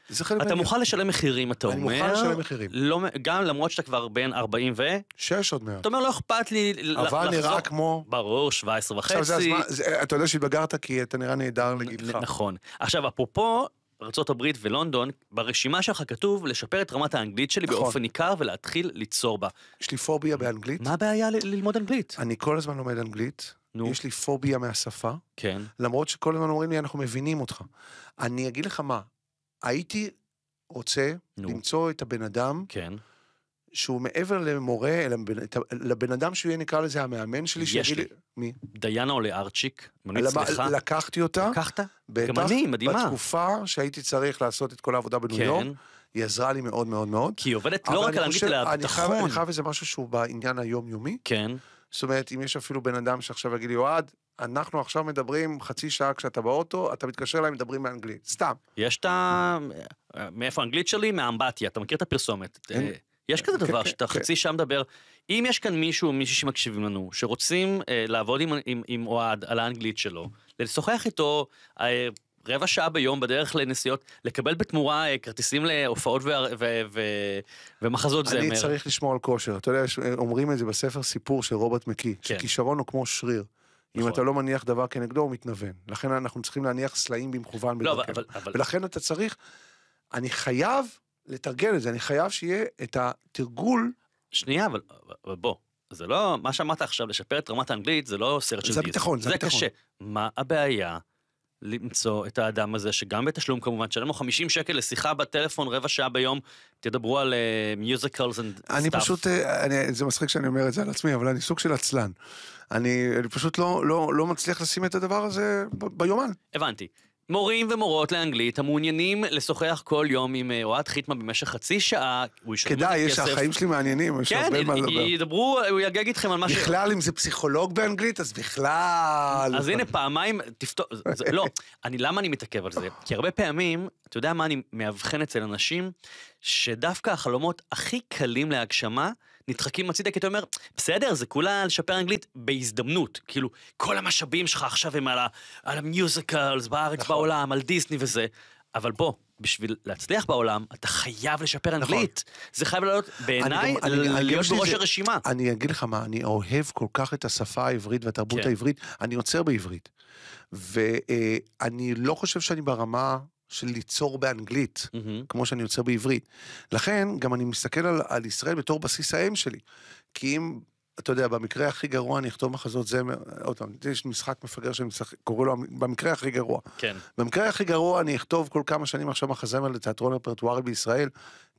זה חלק... אתה מוכן לשלם מחירים, אתה אומר. אני מוכן לשלם מחירים. לא, גם למרות שאתה כבר בין 40 ו... 6 עוד מעט. אתה אומר, לא אכפת לי אבל לחזור. אבל נראה כמו... ברור, 17 וחצי. עכשיו זה הזמן, אתה יודע שהתבגרת כי אתה נראה נהדר לגילך. נ- נכון. עכשיו, אפרופו בארה"ב ולונדון, ברשימה שלך כתוב לשפר את רמת האנגלית שלי נכון. באופן ניכר ולהתחיל ליצור בה. יש לי פוביה באנגלית. מה הבעיה ל- ללמוד אנגלית? אני כל הזמן לומד אנגלית. נו. יש לי פוביה מהשפה. כן. למרות שכל הזמן אומרים לי, אנחנו מבינים אותך. אני אגיד לך מה, הייתי רוצה נו. למצוא את הבן אדם כן. שהוא מעבר למורה, אלא לבן אדם שהוא יהיה נקרא לזה המאמן שלי. יש לי. מי? דיינה ארצ'יק, מנוי אצלך. לקחתי אותה. לקחת? גם אני, מדהימה. בתקופה שהייתי צריך לעשות את כל העבודה בניו כן. יורק. היא עזרה לי מאוד מאוד מאוד. כי היא עובדת לא רק על אנגלית, אלא הביטחון. אני חייב איזה משהו שהוא בעניין היומיומי. כן. זאת אומרת, אם יש אפילו בן אדם שעכשיו יגיד לי, אוהד, אנחנו עכשיו מדברים חצי שעה כשאתה באוטו, אתה מתקשר אליי, מדברים באנגלית, סתם. יש את ה... מאיפה האנגלית שלי? מהאמבטיה, אתה מכיר את הפרסומת. אה, יש כזה כן, דבר כן, שאתה כן. חצי שעה מדבר, אם יש כאן מישהו או מישהי שמקשיבים לנו, שרוצים אה, לעבוד עם אוהד על האנגלית שלו, לשוחח איתו אה, רבע שעה ביום בדרך לנסיעות, לקבל בתמורה אה, כרטיסים להופעות ומחזות זמר. אני צריך לשמור על כושר, אתה יודע, אה, אומרים את זה בספר סיפור של רוברט מקי, כן. שכישרון הוא כמו שריר. אם נכון. אתה לא מניח דבר כנגדו, הוא מתנוון. לכן אנחנו צריכים להניח סלעים במכוון לא, אבל... ולכן אתה צריך, אני חייב לתרגל את זה, אני חייב שיהיה את התרגול. שנייה, אבל, אבל בוא, זה לא, מה שאמרת עכשיו, לשפר את רמת האנגלית, זה לא סרט של דיסק. זה הביטחון, זה, הביטחון. זה קשה. מה הבעיה למצוא את האדם הזה, שגם בתשלום כמובן, תשלם לו 50 שקל לשיחה בטלפון רבע שעה ביום, תדברו על מיוזיקלס אנד סטאפ. אני stuff. פשוט, אה, אני, זה מצחיק שאני אומר את זה על עצמי, אבל אני סוג של עצלן. אני, אני פשוט לא, לא, לא מצליח לשים את הדבר הזה ב, ביומן. הבנתי. מורים ומורות לאנגלית המעוניינים לשוחח כל יום עם אה, אוהד חיטמן במשך חצי שעה, הוא ישלם כדאי, יש, החיים שלי מעניינים, יש כן, הרבה מה לדבר. כן, ידברו, הוא יגג איתכם על מה ש... בכלל, אם זה פסיכולוג באנגלית, אז בכלל... אז הנה, פעמיים, תפתור... לא, אני, למה אני מתעכב על זה? כי הרבה פעמים, אתה יודע מה אני מאבחן אצל אנשים? שדווקא החלומות הכי קלים להגשמה, נדחקים הצידה, כי אתה אומר, בסדר, זה כולה לשפר אנגלית בהזדמנות. כאילו, כל המשאבים שלך עכשיו הם על, המיוזיקלס בארץ, נכון. בעולם, על דיסני וזה, אבל בוא, בשביל להצליח בעולם, אתה חייב לשפר נכון. אנגלית. נכון. זה חייב לעלות, בעיניי, להיות בראש זה, הרשימה. אני אגיד לך מה, אני אוהב כל כך את השפה העברית והתרבות כן. העברית, אני עוצר בעברית. ואני אה, לא חושב שאני ברמה של ליצור באנגלית, mm-hmm. כמו שאני יוצר בעברית. לכן, גם אני מסתכל על, על ישראל בתור בסיס האם שלי. כי אם, אתה יודע, במקרה הכי גרוע אני אכתוב מחזות זמר, עוד פעם, יש משחק מפגר שאני משחק, קורא לו במקרה הכי גרוע. כן. במקרה הכי גרוע אני אכתוב כל כמה שנים עכשיו מחזמר לתיאטרון רפרטוארי בישראל,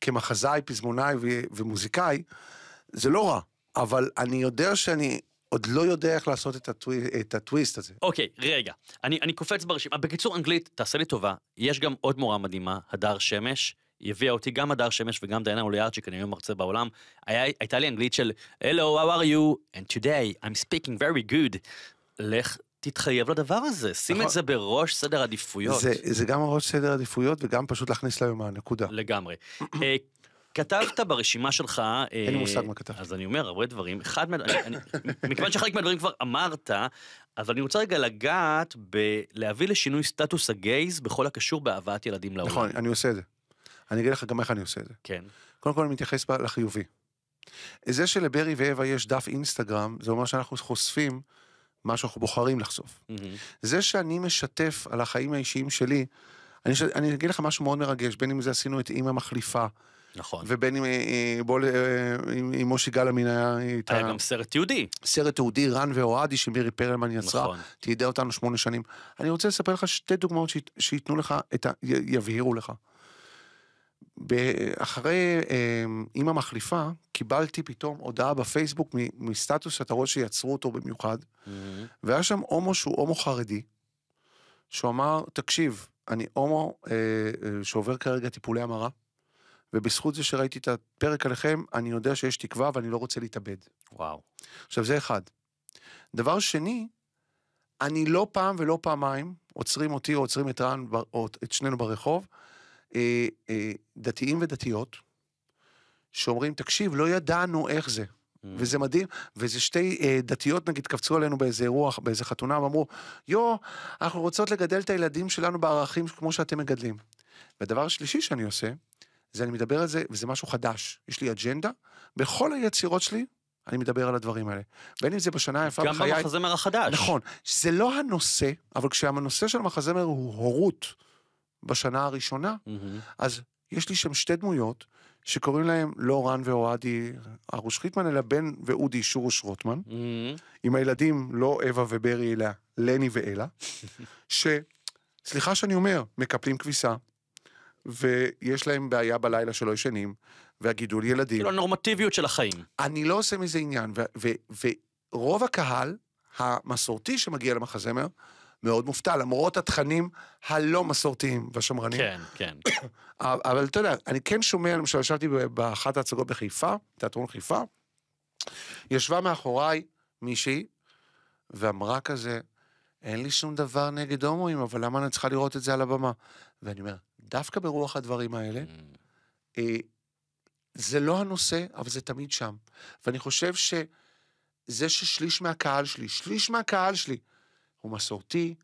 כמחזאי, פזמונאי ו- ומוזיקאי, זה לא רע. אבל אני יודע שאני עוד לא יודע איך לעשות את, הטו... את הטוויסט הזה. אוקיי, okay, רגע, אני, אני קופץ ברשימה. בקיצור, אנגלית, תעשה לי טובה, יש גם עוד מורה מדהימה, הדר שמש. היא הביאה אותי גם הדר שמש וגם דיינה אוליארצ'יק, אני היום מרצה בעולם. היה, הייתה לי אנגלית של Hello, how are you? And today I'm speaking very good. לך תתחייב לדבר הזה, שים נכון. את זה בראש סדר עדיפויות. זה, זה גם בראש סדר עדיפויות וגם פשוט להכניס ליומן, נקודה. לגמרי. <clears throat> אה, כתבת ברשימה שלך... אה, אין לי מושג מה כתבת. אז אני אומר הרבה דברים. אחד מה... מכיוון שחלק מהדברים כבר אמרת, אבל אני רוצה רגע לגעת בלהביא לשינוי סטטוס הגייז בכל הקשור בהבאת ילדים לעולם. נכון, אני עושה את זה. אני אגיד לך גם איך אני עושה את זה. כן. קודם כל אני מתייחס לחיובי. זה שלברי ואווה יש דף אינסטגרם, זה אומר שאנחנו חושפים מה שאנחנו בוחרים לחשוף. זה שאני משתף על החיים האישיים שלי, אני, אני אגיד לך משהו מאוד מרגש, בין אם זה עשינו את אימא מחליפה, נכון. ובין אם, אה, אה, בול, אה, מושי גלאמין היה איתה... היה גם סרט תיעודי. סרט תיעודי, רן ואוהדי, שמירי פרלמן יצרה, נכון. תיעדה אותנו שמונה שנים. אני רוצה לספר לך שתי דוגמאות שייתנו לך, את ה, יבהירו לך. אחרי עם המחליפה, קיבלתי פתאום הודעה בפייסבוק מסטטוס שאתה רואה שיצרו אותו במיוחד, mm-hmm. והיה שם הומו שהוא הומו חרדי, שהוא אמר, תקשיב, אני הומו אה, שעובר כרגע טיפולי המרה, ובזכות זה שראיתי את הפרק עליכם, אני יודע שיש תקווה ואני לא רוצה להתאבד. וואו. עכשיו, זה אחד. דבר שני, אני לא פעם ולא פעמיים, עוצרים אותי או עוצרים את רן, או את שנינו ברחוב, אה, אה, דתיים ודתיות, שאומרים, תקשיב, לא ידענו איך זה. Mm. וזה מדהים, וזה שתי אה, דתיות נגיד קפצו עלינו באיזה אירוע, באיזה חתונה, ואמרו, יו, אנחנו רוצות לגדל את הילדים שלנו בערכים כמו שאתם מגדלים. והדבר השלישי שאני עושה, זה אני מדבר על זה, וזה משהו חדש. יש לי אג'נדה, בכל היצירות שלי, אני מדבר על הדברים האלה. בין אם זה בשנה היפה בחיי... גם במחזמר החדש. נכון. זה לא הנושא, אבל כשהנושא של המחזמר הוא הורות בשנה הראשונה, mm-hmm. אז יש לי שם שתי דמויות שקוראים להם לא רן ואוהדי ארוש חיטמן, אלא בן ואודי שורוש רוטמן, mm-hmm. עם הילדים לא אווה וברי, אלא לני ואלה, <laughs> ש... סליחה שאני אומר, מקפלים כביסה, ויש להם בעיה בלילה שלא ישנים, והגידול ילדים. כאילו הנורמטיביות של החיים. אני לא עושה מזה עניין, ורוב הקהל המסורתי שמגיע למחזמר, מאוד מופתע, למרות התכנים הלא מסורתיים והשמרנים. כן, כן. <coughs> אבל אתה יודע, אני כן שומע, למשל, ישבתי באחת ההצגות בחיפה, תיאטרון חיפה, ישבה מאחוריי מישהי, ואמרה כזה, אין לי שום דבר נגד הומואים, אבל למה אני צריכה לראות את זה על הבמה? ואני אומר, דווקא ברוח הדברים האלה. Mm. אה, זה לא הנושא, אבל זה תמיד שם. ואני חושב שזה ששליש מהקהל שלי, שליש מהקהל שלי, הוא מסורתי,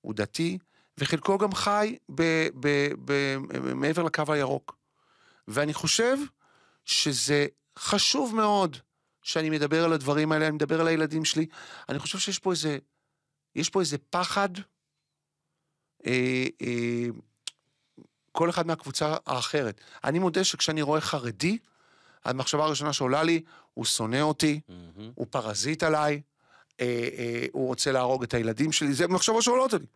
הוא דתי, וחלקו גם חי ב, ב, ב, מעבר לקו הירוק. ואני חושב שזה חשוב מאוד שאני מדבר על הדברים האלה, אני מדבר על הילדים שלי. אני חושב שיש פה איזה, יש פה איזה פחד. אה, אה, כל אחד מהקבוצה האחרת. אני מודה שכשאני רואה חרדי, המחשבה הראשונה שעולה לי, הוא שונא אותי, mm-hmm. הוא פרזיט עליי, אה, אה, הוא רוצה להרוג את הילדים שלי, זה מחשבה שעולות לי.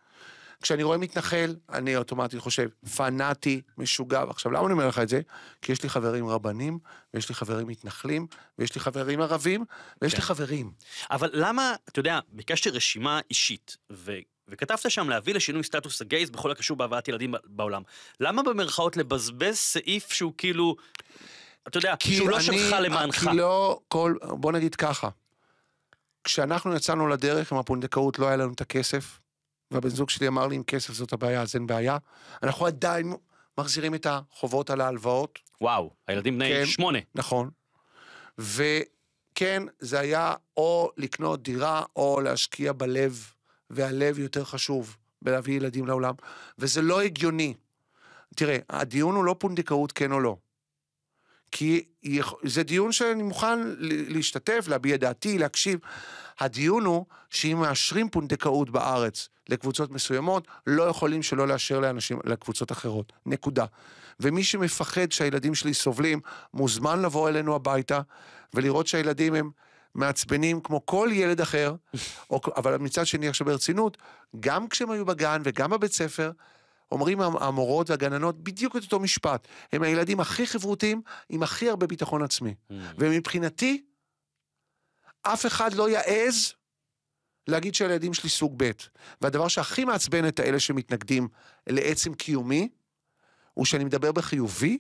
כשאני רואה מתנחל, אני אוטומטית חושב, פנאטי, משוגע. עכשיו, למה אני אומר לך את זה? כי יש לי חברים רבנים, ויש לי חברים מתנחלים, ויש לי חברים ערבים, ויש כן. לי חברים. אבל למה, אתה יודע, ביקשתי רשימה אישית, ו... וכתבת שם להביא לשינוי סטטוס הגייז בכל הקשור בהבאת ילדים בעולם. למה במרכאות לבזבז סעיף שהוא כאילו, אתה יודע, שהוא לא אני, לא שלך למענך? כי לא כל, בוא נגיד ככה, כשאנחנו יצאנו לדרך עם הפונדקאות לא היה לנו את הכסף, והבן זוג שלי אמר לי אם כסף זאת הבעיה אז אין בעיה, אנחנו עדיין מחזירים את החובות על ההלוואות. וואו, הילדים בני כן, שמונה. נכון. וכן, זה היה או לקנות דירה או להשקיע בלב והלב יותר חשוב בלהביא ילדים לעולם, וזה לא הגיוני. תראה, הדיון הוא לא פונדקאות כן או לא. כי זה דיון שאני מוכן להשתתף, להביע דעתי, להקשיב. הדיון הוא שאם מאשרים פונדקאות בארץ לקבוצות מסוימות, לא יכולים שלא לאשר לאנשים, לקבוצות אחרות. נקודה. ומי שמפחד שהילדים שלי סובלים, מוזמן לבוא אלינו הביתה ולראות שהילדים הם מעצבנים כמו כל ילד אחר, או, אבל מצד שני עכשיו ברצינות, גם כשהם היו בגן וגם בבית ספר, אומרים המורות והגננות בדיוק את אותו משפט, הם הילדים הכי חברותיים עם הכי הרבה ביטחון עצמי. Mm. ומבחינתי, אף אחד לא יעז להגיד שהילדים שלי סוג ב', והדבר שהכי מעצבן את האלה שמתנגדים לעצם קיומי, הוא שאני מדבר בחיובי,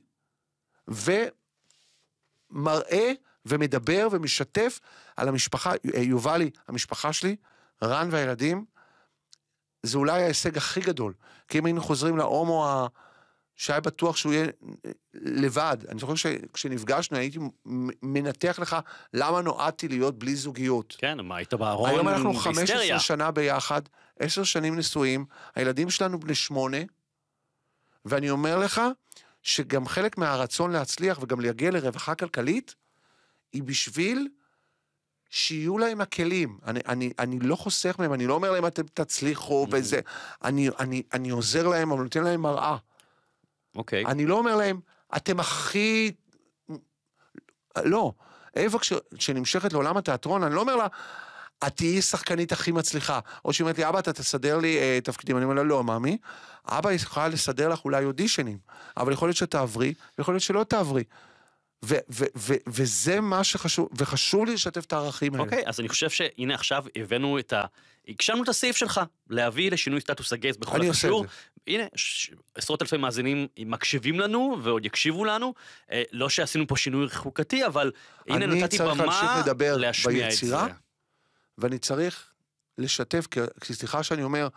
ומראה ומדבר ומשתף על המשפחה, אה, יובלי, המשפחה שלי, רן והילדים, זה אולי ההישג הכי גדול. כי אם היינו חוזרים להומו ה... שהיה בטוח שהוא יהיה אה, לבד. אני זוכר שכשנפגשנו הייתי מנתח לך למה נועדתי להיות בלי זוגיות. כן, מה, היית בארון היום אנחנו 15 היסטריה. שנה ביחד, 10 שנים נשואים, הילדים שלנו בני 8, ואני אומר לך שגם חלק מהרצון להצליח וגם להגיע לרווחה כלכלית, היא בשביל שיהיו להם הכלים. אני, אני, אני לא חוסך מהם, אני לא אומר להם אתם תצליחו mm-hmm. וזה, אני, אני, אני עוזר להם, אבל נותן להם מראה. אוקיי. Okay. אני לא אומר להם, אתם הכי... לא, איפה ש... שנמשכת לעולם התיאטרון, אני לא אומר לה, את תהיי שחקנית הכי מצליחה. או שהיא אומרת לי, אבא, אתה תסדר לי אה, תפקידים. אני אומר לה, לא, מאמי, אבא יכולה לסדר לך אולי אודישנים, אבל יכול להיות שתעברי, ויכול להיות שלא תעברי. ו- ו- ו- ו- וזה מה שחשוב, וחשוב לי לשתף את הערכים האלה. אוקיי, okay, אז אני חושב שהנה עכשיו הבאנו את ה... הגשמנו את הסעיף שלך, להביא לשינוי סטטוס הגייס בכל אני אני עושה את זה. הנה, ש... עשרות אלפי מאזינים מקשיבים לנו ועוד יקשיבו לנו. אה, לא שעשינו פה שינוי חוקתי, אבל הנה נתתי במה להשמיע את זה. אני צריך להמשיך לדבר ביצירה, ואני צריך לשתף, כי סליחה שאני אומר,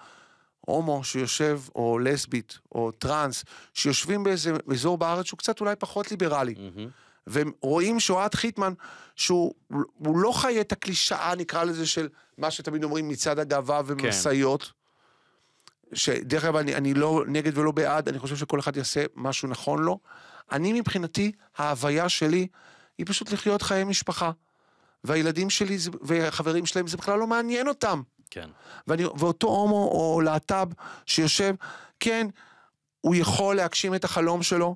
הומו שיושב, או לסבית, או טראנס, שיושבים באיזה אזור בארץ שהוא קצת אולי פחות ליברלי. Mm-hmm. והם רואים שאוהד חיטמן, שהוא לא חי את הקלישאה, נקרא לזה, של מה שתמיד אומרים מצד הגאווה ומשאיות. כן. שדרך אגב, אני, אני לא נגד ולא בעד, אני חושב שכל אחד יעשה משהו נכון לו. אני מבחינתי, ההוויה שלי היא פשוט לחיות חיי משפחה. והילדים שלי זה, והחברים שלהם, זה בכלל לא מעניין אותם. כן. ואני, ואותו הומו או להט"ב שיושב, כן, הוא יכול להגשים את החלום שלו,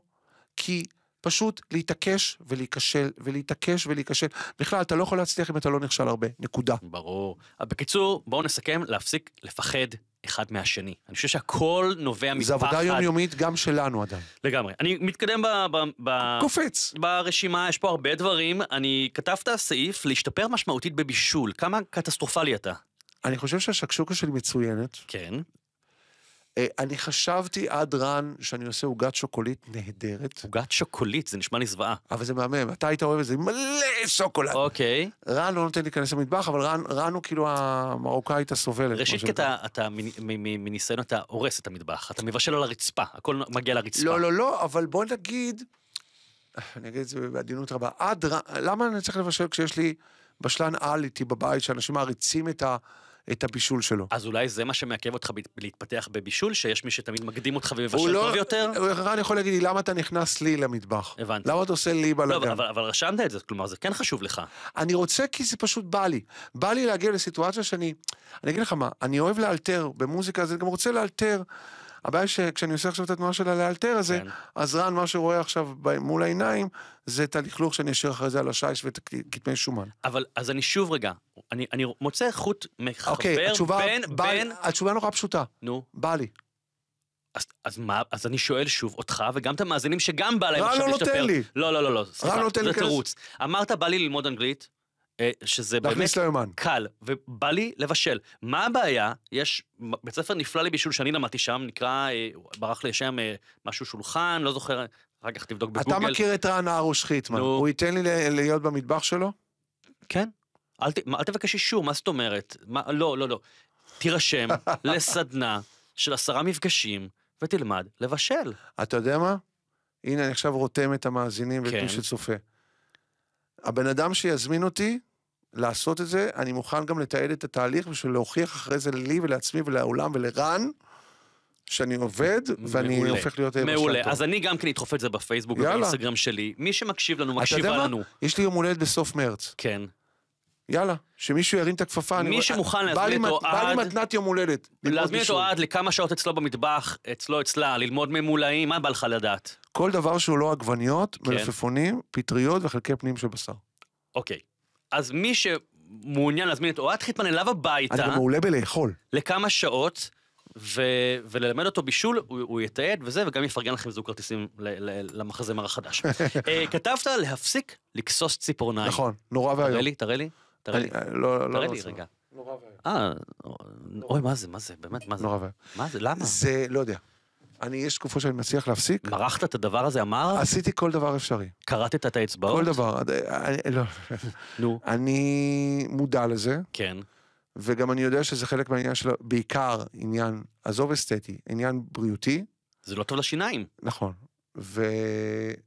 כי פשוט להתעקש ולהיכשל, ולהתעקש ולהיכשל. בכלל, אתה לא יכול להצליח אם אתה לא נכשל הרבה, נקודה. ברור. בקיצור, בואו נסכם, להפסיק לפחד אחד מהשני. אני חושב שהכל נובע מפחד. זו עבודה יומיומית גם שלנו עדיין. לגמרי. אני מתקדם ב... ב, ב קופץ. ברשימה, יש פה הרבה דברים. אני כתבת סעיף להשתפר משמעותית בבישול. כמה קטסטרופלי אתה? אני חושב שהשקשוקה שלי מצוינת. כן. אה, אני חשבתי עד רן שאני עושה עוגת שוקולית נהדרת. עוגת שוקולית? זה נשמע לי זוועה. אבל זה מהמם, אתה היית אוהב את זה, מלא שוקולד. אוקיי. רן לא נותן להיכנס למטבח, אבל רן, רן הוא כאילו המרוקאית הסובלת. ראשית, כי אתה, אתה מניסיון אתה הורס את המטבח, אתה מבשל על הרצפה, הכל מגיע לרצפה. לא, לא, לא, אבל בוא נגיד, אני אגיד את זה בעדינות רבה, עד רן, למה אני צריך לבשל כשיש לי בשלן על איתי בבית, שאנשים מעריצים את ה... את הבישול שלו. אז אולי זה מה שמעכב אותך להתפתח בבישול, שיש מי שתמיד מקדים אותך ומבשל לא, טוב יותר? אני יכול להגיד לי, למה אתה נכנס לי למטבח? הבנתי. למה אתה עושה לי בלגן? לא, אבל, אבל רשמת את זה, כלומר זה כן חשוב לך. אני רוצה כי זה פשוט בא לי. בא לי להגיע לסיטואציה שאני, אני אגיד לך מה, אני אוהב לאלתר במוזיקה, אז אני גם רוצה לאלתר. הבעיה שכשאני עושה עכשיו את התנועה של הלאלתר הזה, כן. אז רן, מה שהוא רואה עכשיו מול העיניים, זה את הלכלוך שאני אשאיר אחרי זה על השיש ואת כתמי שומן. אבל, אז אני שוב רגע, אני, אני מוצא חוט מחבר okay, אוקיי, התשובה, בין, בא, בין... התשובה נורא פשוטה. נו. בא לי. אז, אז מה, אז אני שואל שוב אותך וגם את המאזינים שגם בא להם עכשיו להשתפר. רן לא נותן לי. לא, לא, לא, לא, סליחה, זה תירוץ. אמרת בא לי ללמוד אנגלית, אה, שזה באמת ליומן. קל, ובא לי לבשל. מה הבעיה? יש בית ספר נפלא לבישול שאני למדתי שם, נקרא, אה, ברח לי שם אה, משהו שולחן, לא זוכר, אחר כך תבדוק בגוגל. אתה מכיר את רן ארוש חיטמן, הוא ייתן לי להיות במטבח שלו? כן. אל, ת, אל תבקש אישור, מה זאת אומרת? מה, לא, לא, לא. תירשם <laughs> לסדנה של עשרה מפגשים ותלמד לבשל. אתה יודע מה? הנה, אני עכשיו רותם את המאזינים כן. ואת מי כן. שצופה. הבן אדם שיזמין אותי, לעשות את זה, אני מוכן גם לתעד את התהליך בשביל להוכיח אחרי זה לי ולעצמי ולעולם ולרן. שאני עובד, ואני מעולה. הופך להיות... אהבה שלטון. מעולה, אז אני גם כן אתחופף את זה בפייסבוק ובאינסטגרם שלי. מי שמקשיב לנו, מקשיבה לנו. יש לי יום הולדת בסוף מרץ. כן. יאללה, שמישהו ירים את הכפפה. מי אני... שמוכן להזמין אותו עד... בא לי מתנת יום הולדת. להזמין אותו עד לכמה שעות אצלו במטבח, אצלו, אצלה, ללמוד ממולאים, מה בא לך לדעת? כל דבר שהוא לא עגבניות, כן. מלפפונים, פטריות וחלקי פנים של בשר. אוקיי. אז מי שמעוניין להזמין את אוהד חיטמן אליו הביתה... אני גם מעולה בלאכול. לכמה שעות, ו- וללמד אותו בישול, הוא, הוא יתעד וזה, וגם יפרגן לכם זוג כרטיסים ל- ל- למחזמר החדש. uh, <laughs> כתבת להפסיק לכסוס ציפורניים. נכון, נורא ואיום. תראה לי, תראה לי, תראה לי. אה, לא, לא, תראה לא לי רגע. נורא ואיום. אה, אוי, מה זה, מה זה, באמת, מה זה? נורא ואיום. מה זה, למה? זה, לא יודע. אני, יש תקופות שאני מצליח להפסיק. מרחת את הדבר הזה, אמר? עשיתי כל דבר אפשרי. כרתת את האצבעות? כל דבר, אני, לא. נו. אני מודע לזה. כן. וגם אני יודע שזה חלק מהעניין של, בעיקר עניין, עזוב אסתטי, עניין בריאותי. זה לא טוב לשיניים. נכון. ואני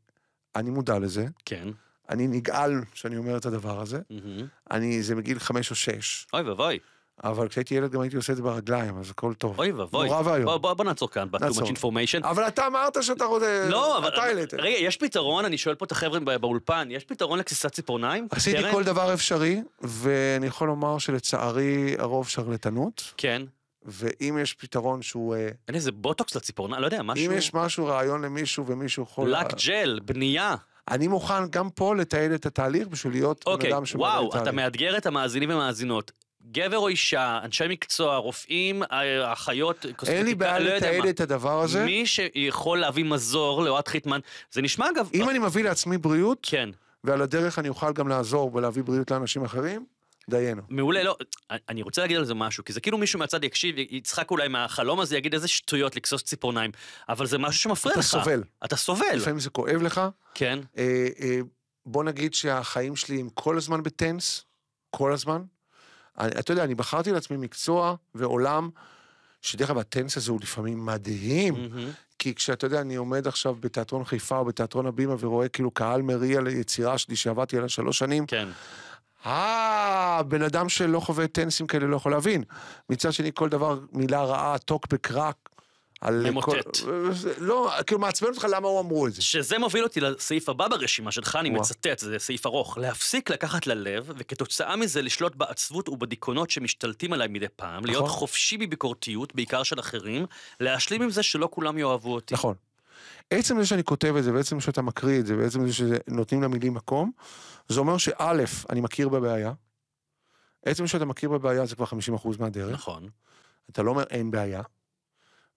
מודע לזה. כן. אני נגעל שאני אומר את הדבר הזה. Mm-hmm. אני, זה מגיל חמש או שש. אוי ואבוי. אבל כשהייתי ילד גם הייתי עושה את זה ברגליים, אז הכל טוב. אוי ואבוי. נורא ואיום. בוא, בוא, בוא נעצור כאן, נעצור. too much information. אבל אתה אמרת שאתה רוצה... לא, אבל... אתה העלית. רגע, יש פתרון, אני שואל פה את החבר'ה באולפן, יש פתרון לגסיסת ציפורניים? עשיתי קרן? כל דבר אפשרי, ואני יכול לומר שלצערי הרוב שרלטנות. כן. ואם יש פתרון שהוא... אה, אין איזה בוטוקס לציפורניים, לא יודע, משהו... אם יש משהו, רעיון למישהו ומישהו יכול... לק ג'ל, בנייה. אני מוכן גם פה לתעד את התהליך בשביל להיות okay, בן אוקיי, אדם שמנהל את התהליך. אוקיי, וואו, אתה מאתגר את המאזינים ומאזינות. גבר או אישה, אנשי מקצוע, רופאים, אה, אחיות, לא יודע מה. אין לי בעיה לא לתעד את הדבר הזה. מי שיכול להביא מזור לאוהד חיטמן, זה נשמע אגב... אם אה, אני מביא לעצמי בריאות, כן. ועל הדרך אני אוכל גם לעזור ולהביא בריאות לאנשים אחרים, דיינו. מעולה, לא, אה, אני רוצה להגיד על זה משהו, כי זה כאילו מישהו מהצד יקשיב, יצחק אולי מהחלום הזה, יגיד איזה שטויות לכסוס ציפורניים, אבל זה משהו שמפריע אתה לך. אתה סובל. אתה סובל. לפעמים זה כואב לך. כן. אה, אה, בוא נגיד שהחיים שלי הם כל הזמן בטנס, כל הזמן. אתה יודע, אני בחרתי לעצמי מקצוע ועולם, שדרך אגב, הטנס הזה הוא לפעמים מדהים, mm-hmm. כי כשאתה יודע, אני עומד עכשיו בתיאטרון חיפה או בתיאטרון הבימה ורואה כאילו קהל מריע ליצירה שלי שעבדתי עליה שלוש שנים, כן. אה, בן אדם שלא חווה טנסים כאלה לא יכול להבין. מצד שני, כל דבר, מילה רעה, טוקבק, רק, על ממוטט. כל... לא, כאילו מעצבן אותך למה הוא אמרו את זה. שזה מוביל אותי לסעיף הבא ברשימה שלך, אני מצטט, זה סעיף ארוך. להפסיק לקחת ללב, וכתוצאה מזה לשלוט בעצבות ובדיכאונות שמשתלטים עליי מדי פעם, נכון. להיות חופשי בביקורתיות, בעיקר של אחרים, להשלים עם זה שלא כולם יאהבו אותי. נכון. עצם זה שאני כותב את זה, ועצם שאתה מקריא את זה, ועצם זה שנותנים למילים מקום, זה אומר שא', אני מכיר בבעיה. עצם שאתה מכיר בבעיה זה כבר 50% מהדרך. נכון. אתה לא אומר אין בעיה,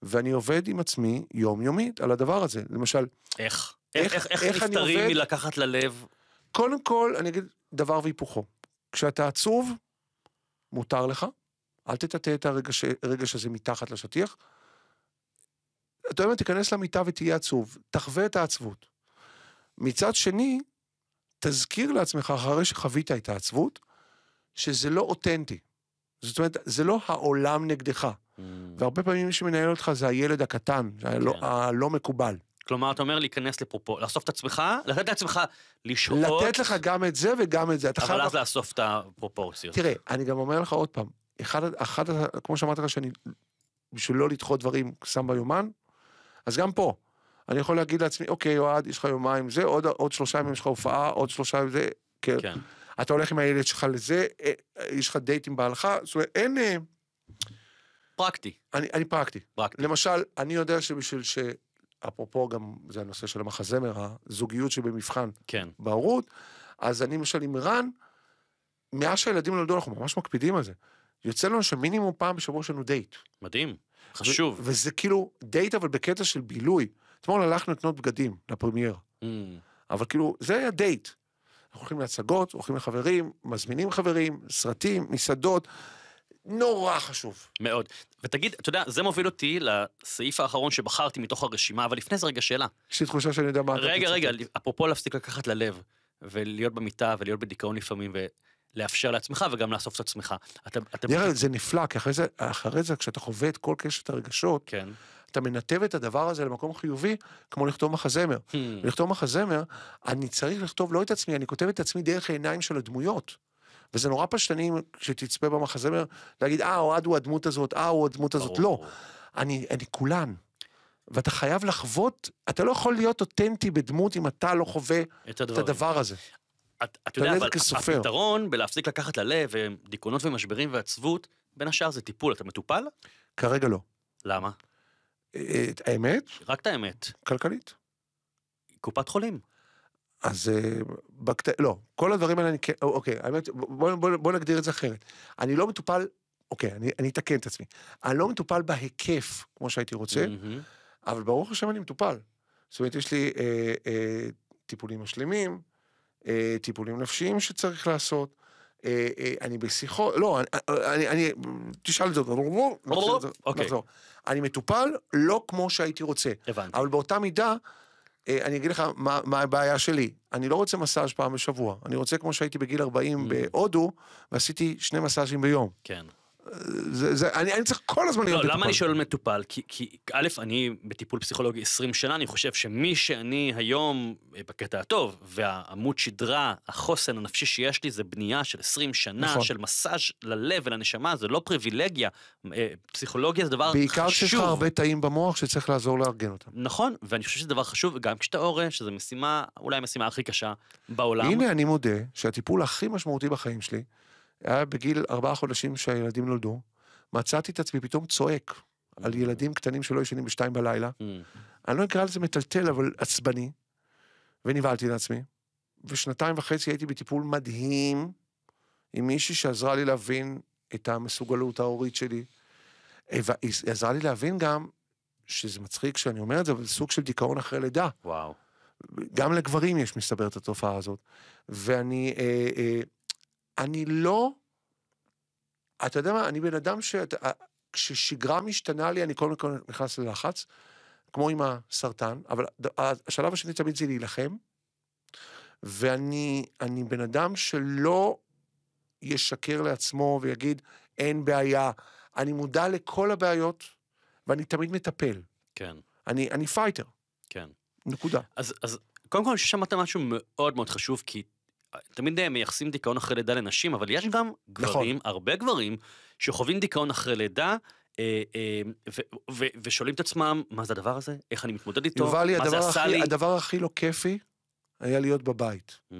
ואני עובד עם עצמי יומיומית על הדבר הזה. למשל... איך? איך, איך, איך, איך נפטרים מלקחת ללב? קודם כל, אני אגיד דבר והיפוכו. כשאתה עצוב, מותר לך, אל תטאטא את הרגש, הרגש הזה מתחת לשטיח. אתה יודע מה, תיכנס למיטה ותהיה עצוב, תחווה את העצבות. מצד שני, תזכיר לעצמך אחרי שחווית את העצבות, שזה לא אותנטי. זאת אומרת, זה לא העולם נגדך. Mm. והרבה פעמים מי שמנהל אותך זה הילד הקטן, הלא, כן. הלא מקובל. כלומר, אתה אומר להיכנס לפרופו, לאסוף את עצמך, לתת לעצמך לשהות. לתת לך גם את זה וגם את זה. אבל אז לאסוף את הפרופורציות. תראה, אני גם אומר לך עוד פעם, אחד, אחד כמו שאמרתי לך, שאני, בשביל לא לדחות דברים, שם ביומן, אז גם פה, אני יכול להגיד לעצמי, אוקיי, אוהד, יש לך יומיים זה, עוד, עוד שלושה ימים יש לך הופעה, עוד שלושה ימים זה, כן. כן. אתה הולך עם הילד שלך לזה, אה, אה, יש לך דייט עם בעלך, זאת אומרת, אין... אה, פרקטי. אני, אני פרקטי. פרקטי. למשל, אני יודע שבשביל ש... אפרופו גם, זה הנושא של המחזמר, הזוגיות שבמבחן. כן. בהורות, אז אני למשל עם רן, מאז שהילדים נולדו אנחנו ממש מקפידים על זה. יוצא לנו שמינימום פעם בשבוע יש לנו דייט. מדהים, חשוב. ו- וזה כאילו דייט אבל בקטע של בילוי. אתמול הלכנו לקנות בגדים לפרמייר. Mm. אבל כאילו, זה היה דייט. אנחנו הולכים להצגות, הולכים לחברים, מזמינים חברים, סרטים, מסעדות. נורא חשוב. מאוד. ותגיד, אתה יודע, זה מוביל אותי לסעיף האחרון שבחרתי מתוך הרשימה, אבל לפני זה רגע שאלה. יש לי תחושה שאני יודע מה אתה רגע, רגע, אפרופו להפסיק לקחת ללב, ולהיות במיטה, ולהיות בדיכאון לפעמים, ולאפשר לעצמך, וגם לאסוף את עצמך. אתה... אתם... זה נפלא, כי אחרי זה, אחרי זה, כשאתה חווה את כל קשת הרגשות, כן. אתה מנתב את הדבר הזה למקום חיובי, כמו לכתוב מחזמר. Hmm. לכתוב מחזמר, אני צריך לכתוב לא את עצמי, אני כותב את עצמי דרך העיניים של הדמויות. וזה נורא פשטני כשתצפה במחזמר, להגיד, אה, אוהד הוא הדמות הזאת, אה, הוא הדמות הזאת, לא. אני, אני כולן. ואתה חייב לחוות, אתה לא יכול להיות אותנטי בדמות אם אתה לא חווה את, את הדבר הזה. אתה את לא יודע, אבל כסופר. הפתרון בלהפסיק לקחת ללב אה, דיכאונות ומשברים ועצבות, בין השאר זה טיפול, אתה מטופל? כרגע לא. למה? אה, אה, את האמת? רק את האמת. כלכלית. קופת חולים. אז אה, בקט... לא, כל הדברים האלה, אני... כן, אה, אוקיי, האמת, בוא, בוא, בוא נגדיר את זה אחרת. אני לא מטופל, אוקיי, אני, אני אתקן את עצמי. אני לא מטופל בהיקף כמו שהייתי רוצה, mm-hmm. אבל ברוך השם אני מטופל. זאת אומרת, יש לי אה, אה, טיפולים משלימים, אה, טיפולים נפשיים שצריך לעשות. אה, אני בשיחות, לא, אני, אני, תשאל את זה, נחזור, okay. אוקיי. נחזור. אני מטופל לא כמו שהייתי רוצה, הבנתי. אבל באותה מידה אה, אני אגיד לך מה, מה הבעיה שלי, אני לא רוצה מסאז' פעם בשבוע, אני רוצה כמו שהייתי בגיל 40 mm. בהודו, ועשיתי שני מסאז'ים ביום. כן. זה, זה, אני, אני צריך כל הזמן לא, להיות לא, מטופל. למה אני שואל מטופל? כי, כי א', אני בטיפול פסיכולוגי 20 שנה, אני חושב שמי שאני היום, אה, בקטע הטוב, והעמוד שדרה, החוסן הנפשי שיש לי, זה בנייה של 20 שנה, נכון. של מסאז' ללב ולנשמה, זה לא פריבילגיה. אה, פסיכולוגיה זה דבר בעיקר חשוב. בעיקר שיש לך הרבה תאים במוח שצריך לעזור לארגן אותם. נכון, ואני חושב שזה דבר חשוב, גם כשאתה הורה, שזו משימה, אולי המשימה הכי קשה בעולם. הנה, אני מודה שהטיפול הכי משמעותי בחיים שלי, היה בגיל ארבעה חודשים שהילדים נולדו, מצאתי את עצמי פתאום צועק על mm. ילדים קטנים שלא ישנים בשתיים בלילה. Mm. אני לא אקרא לזה מטלטל, אבל עצבני, ונבהלתי לעצמי. ושנתיים וחצי הייתי בטיפול מדהים עם מישהי שעזרה לי להבין את המסוגלות ההורית שלי. היא עזרה לי להבין גם, שזה מצחיק שאני אומר את זה, אבל זה סוג של דיכאון אחרי לידה. וואו. גם לגברים יש מסתבר את התופעה הזאת. ואני, אה, אה, אני לא... אתה יודע מה, אני בן אדם ש... כששגרה משתנה לי, אני קודם כל נכנס ללחץ, כמו עם הסרטן, אבל השלב השני תמיד זה להילחם, ואני בן אדם שלא ישקר לעצמו ויגיד, אין בעיה. אני מודע לכל הבעיות, ואני תמיד מטפל. כן. אני, אני פייטר. כן. נקודה. אז, אז קודם כל אני שמעת משהו מאוד מאוד חשוב, כי תמיד אה, מייחסים דיכאון אחרי לידה לנשים, אבל יש גם נכון. גברים, נכון. הרבה גברים, שחווים דיכאון אחרי לידה, אה, אה, ו, ו, ו, ושואלים את עצמם, מה זה הדבר הזה? איך אני מתמודד איתו? מה זה הדבר עשה הכי, לי? הדבר הכי לא כיפי היה להיות בבית. Mm.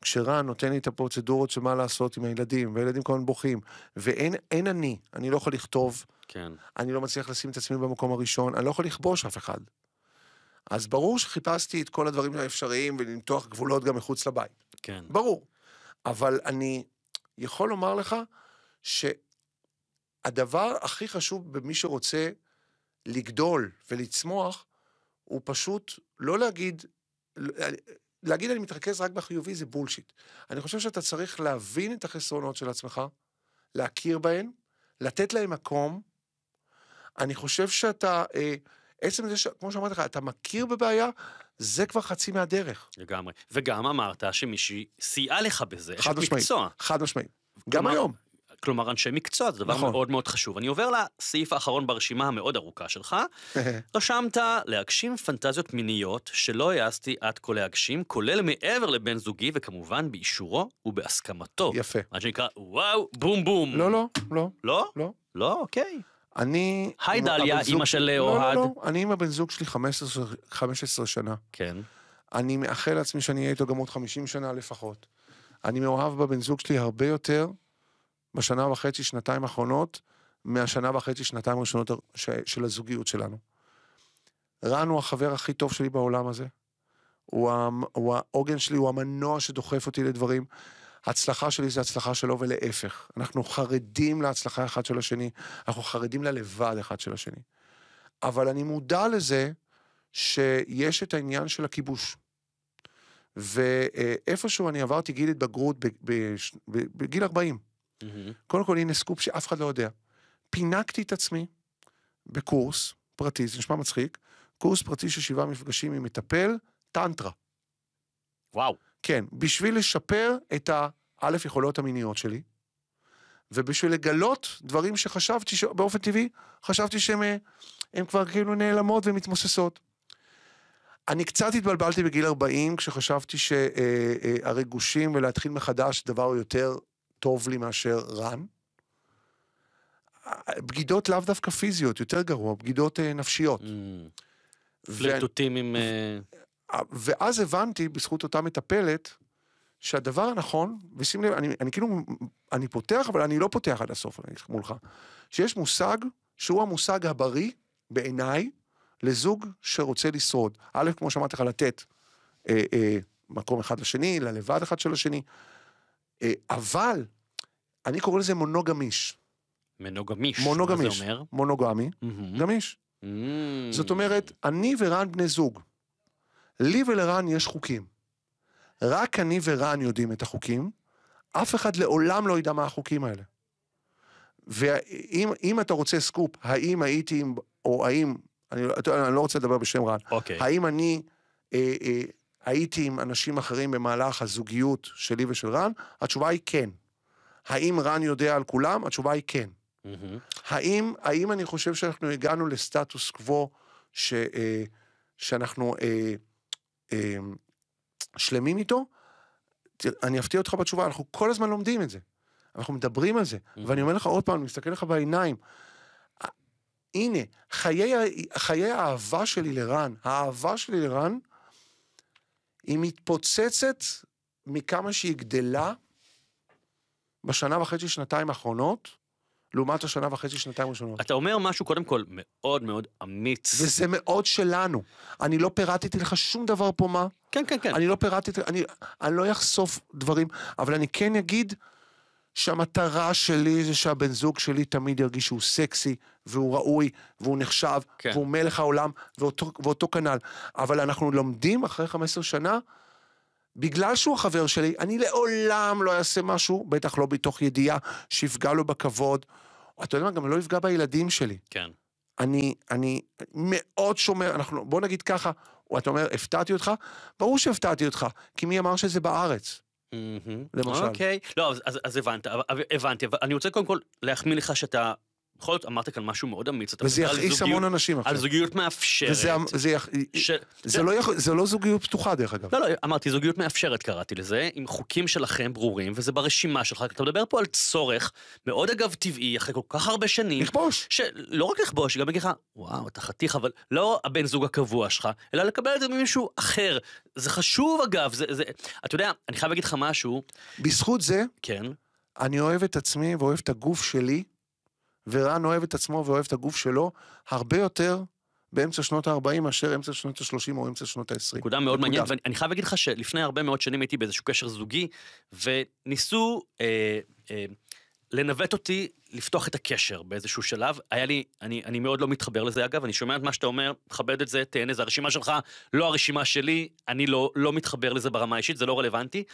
כשרן נותן לי את הפרוצדורות של מה לעשות עם הילדים, והילדים כמובן בוכים, ואין אני, אני לא יכול לכתוב, כן. אני לא מצליח לשים את עצמי במקום הראשון, אני לא יכול לכבוש אף אחד. אז ברור שחיפשתי את כל הדברים האפשריים ולמתוח גבולות גם מחוץ לבית. כן. ברור. אבל אני יכול לומר לך שהדבר הכי חשוב במי שרוצה לגדול ולצמוח, הוא פשוט לא להגיד, להגיד אני מתרכז רק בחיובי זה בולשיט. אני חושב שאתה צריך להבין את החסרונות של עצמך, להכיר בהן, לתת להן מקום. אני חושב שאתה... אה, עצם זה, ש... כמו שאמרתי לך, אתה מכיר בבעיה, זה כבר חצי מהדרך. לגמרי. וגם אמרת שמישהי סייעה לך בזה, חד משמעית, חד משמעית. גם היום. כלומר אנשי מקצוע זה דבר נכון. מאוד מאוד חשוב. אני עובר לסעיף האחרון ברשימה המאוד ארוכה שלך. <laughs> רשמת להגשים פנטזיות מיניות שלא העזתי עד כה להגשים, כולל מעבר לבן זוגי וכמובן באישורו ובהסכמתו. יפה. מה שנקרא וואו בום בום. לא לא לא. לא? לא. לא אוקיי. אני... היי דליה, אימא של אוהד. לא, לא, לא, אני עם הבן זוג שלי 15, 15 שנה. כן. אני מאחל לעצמי שאני אהיה איתו גם עוד 50 שנה לפחות. אני מאוהב בבן זוג שלי הרבה יותר בשנה וחצי, שנתיים האחרונות, מהשנה וחצי, שנתיים הראשונות של הזוגיות שלנו. רן הוא החבר הכי טוב שלי בעולם הזה. הוא, העוגן שלי, הוא המנוע שדוחף אותי לדברים. הצלחה שלי זה הצלחה שלו ולהפך. אנחנו חרדים להצלחה אחד של השני, אנחנו חרדים ללבד אחד של השני. אבל אני מודע לזה שיש את העניין של הכיבוש. ואיפשהו אני עברתי גיל התבגרות בגיל 40. קודם כל הנה סקופ שאף אחד לא יודע. פינקתי את עצמי בקורס פרטי, זה נשמע מצחיק, קורס פרטי של שבעה מפגשים עם מטפל, טנטרה. וואו. כן, בשביל לשפר את הא' יכולות המיניות שלי, ובשביל לגלות דברים שחשבתי, ש... באופן טבעי, חשבתי שהן אה, כבר כאילו נעלמות ומתמוססות. אני קצת התבלבלתי בגיל 40 כשחשבתי שהריגושים אה, אה, ולהתחיל מחדש דבר יותר טוב לי מאשר רן. בגידות לאו דווקא פיזיות, יותר גרוע, בגידות נפשיות. Mm. ו... פליטותים עם... ואז הבנתי, בזכות אותה מטפלת, שהדבר הנכון, ושים לב, אני, אני כאילו, אני פותח, אבל אני לא פותח עד הסוף מולך, שיש מושג שהוא המושג הבריא בעיניי לזוג שרוצה לשרוד. א', כמו שאמרתי לך, לתת אה, אה, מקום אחד לשני, ללבד אחד של השני, אה, אבל אני קורא לזה מונוגמיש. מנוגמיש, מונוגמיש, מה זה אומר? מונוגמי, mm-hmm. גמיש. Mm-hmm. זאת אומרת, אני ורן בני זוג. לי ולרן יש חוקים. רק אני ורן יודעים את החוקים, אף אחד לעולם לא ידע מה החוקים האלה. ואם אתה רוצה סקופ, האם הייתי עם, או האם, אני, אני לא רוצה לדבר בשם רן, okay. אוקיי. האם אני אה, אה, הייתי עם אנשים אחרים במהלך הזוגיות שלי ושל רן? התשובה היא כן. האם רן יודע על כולם? התשובה היא כן. Mm-hmm. האם, האם אני חושב שאנחנו הגענו לסטטוס קוו ש, אה, שאנחנו... אה, אמ, שלמים איתו, אני אפתיע אותך בתשובה, אנחנו כל הזמן לומדים את זה. אנחנו מדברים על זה, mm-hmm. ואני אומר לך עוד פעם, אני מסתכל לך בעיניים. הנה, חיי, חיי האהבה שלי לרן, האהבה שלי לרן, היא מתפוצצת מכמה שהיא גדלה בשנה וחצי, שנתיים האחרונות, לעומת השנה וחצי, שנתיים ראשונות. אתה אומר משהו קודם כל מאוד מאוד אמיץ. וזה מאוד שלנו. אני לא פירטתי לך שום דבר פה מה. כן, כן, כן. אני לא פירטתי, אני, אני לא אחשוף דברים, אבל אני כן אגיד שהמטרה שלי זה שהבן זוג שלי תמיד ירגיש שהוא סקסי, והוא ראוי, והוא נחשב, כן. והוא מלך העולם, ואותו, ואותו כנ"ל. אבל אנחנו לומדים אחרי 15 שנה, בגלל שהוא החבר שלי, אני לעולם לא אעשה משהו, בטח לא בתוך ידיעה שיפגע לו בכבוד. אתה יודע מה, גם לא יפגע בילדים שלי. כן. אני, אני מאוד שומר, אנחנו, בוא נגיד ככה, אתה אומר, הפתעתי אותך? ברור שהפתעתי אותך, כי מי אמר שזה בארץ? למשל. אוקיי, לא, אז הבנת, הבנתי, אבל אני רוצה קודם כל להחמיא לך שאתה בכל זאת, אמרת כאן משהו מאוד אמיץ. וזה יכעיס המון אנשים עכשיו. על זוגיות מאפשרת. וזה, זה, יח... ש... זה, לא, זה לא זוגיות פתוחה, דרך אגב. לא, לא, אמרתי, זוגיות מאפשרת קראתי לזה, עם חוקים שלכם ברורים, וזה ברשימה שלך. אתה מדבר פה על צורך מאוד, אגב, טבעי, אחרי כל כך הרבה שנים. לכבוש. שלא רק לכבוש, גם להגיד וואו, אתה חתיך, אבל לא הבן זוג הקבוע שלך, אלא לקבל את זה ממישהו אחר. זה חשוב, אגב, זה, זה... אתה יודע, אני חייב להגיד לך משהו. בזכות זה, כן. אני אוהב את עצמי ואוהב את הגוף שלי ורן אוהב את עצמו ואוהב את הגוף שלו הרבה יותר באמצע שנות ה-40 מאשר אמצע שנות ה-30 או אמצע שנות ה-20. נקודה מאוד מעניינת, ואני חייב להגיד לך שלפני הרבה מאוד שנים הייתי באיזשהו קשר זוגי, וניסו אה, אה, לנווט אותי לפתוח את הקשר באיזשהו שלב. היה לי, אני, אני מאוד לא מתחבר לזה אגב, אני שומע את מה שאתה אומר, מכבד את זה, תהנה, זה הרשימה שלך, לא הרשימה שלי, אני לא, לא מתחבר לזה ברמה האישית, זה לא רלוונטי.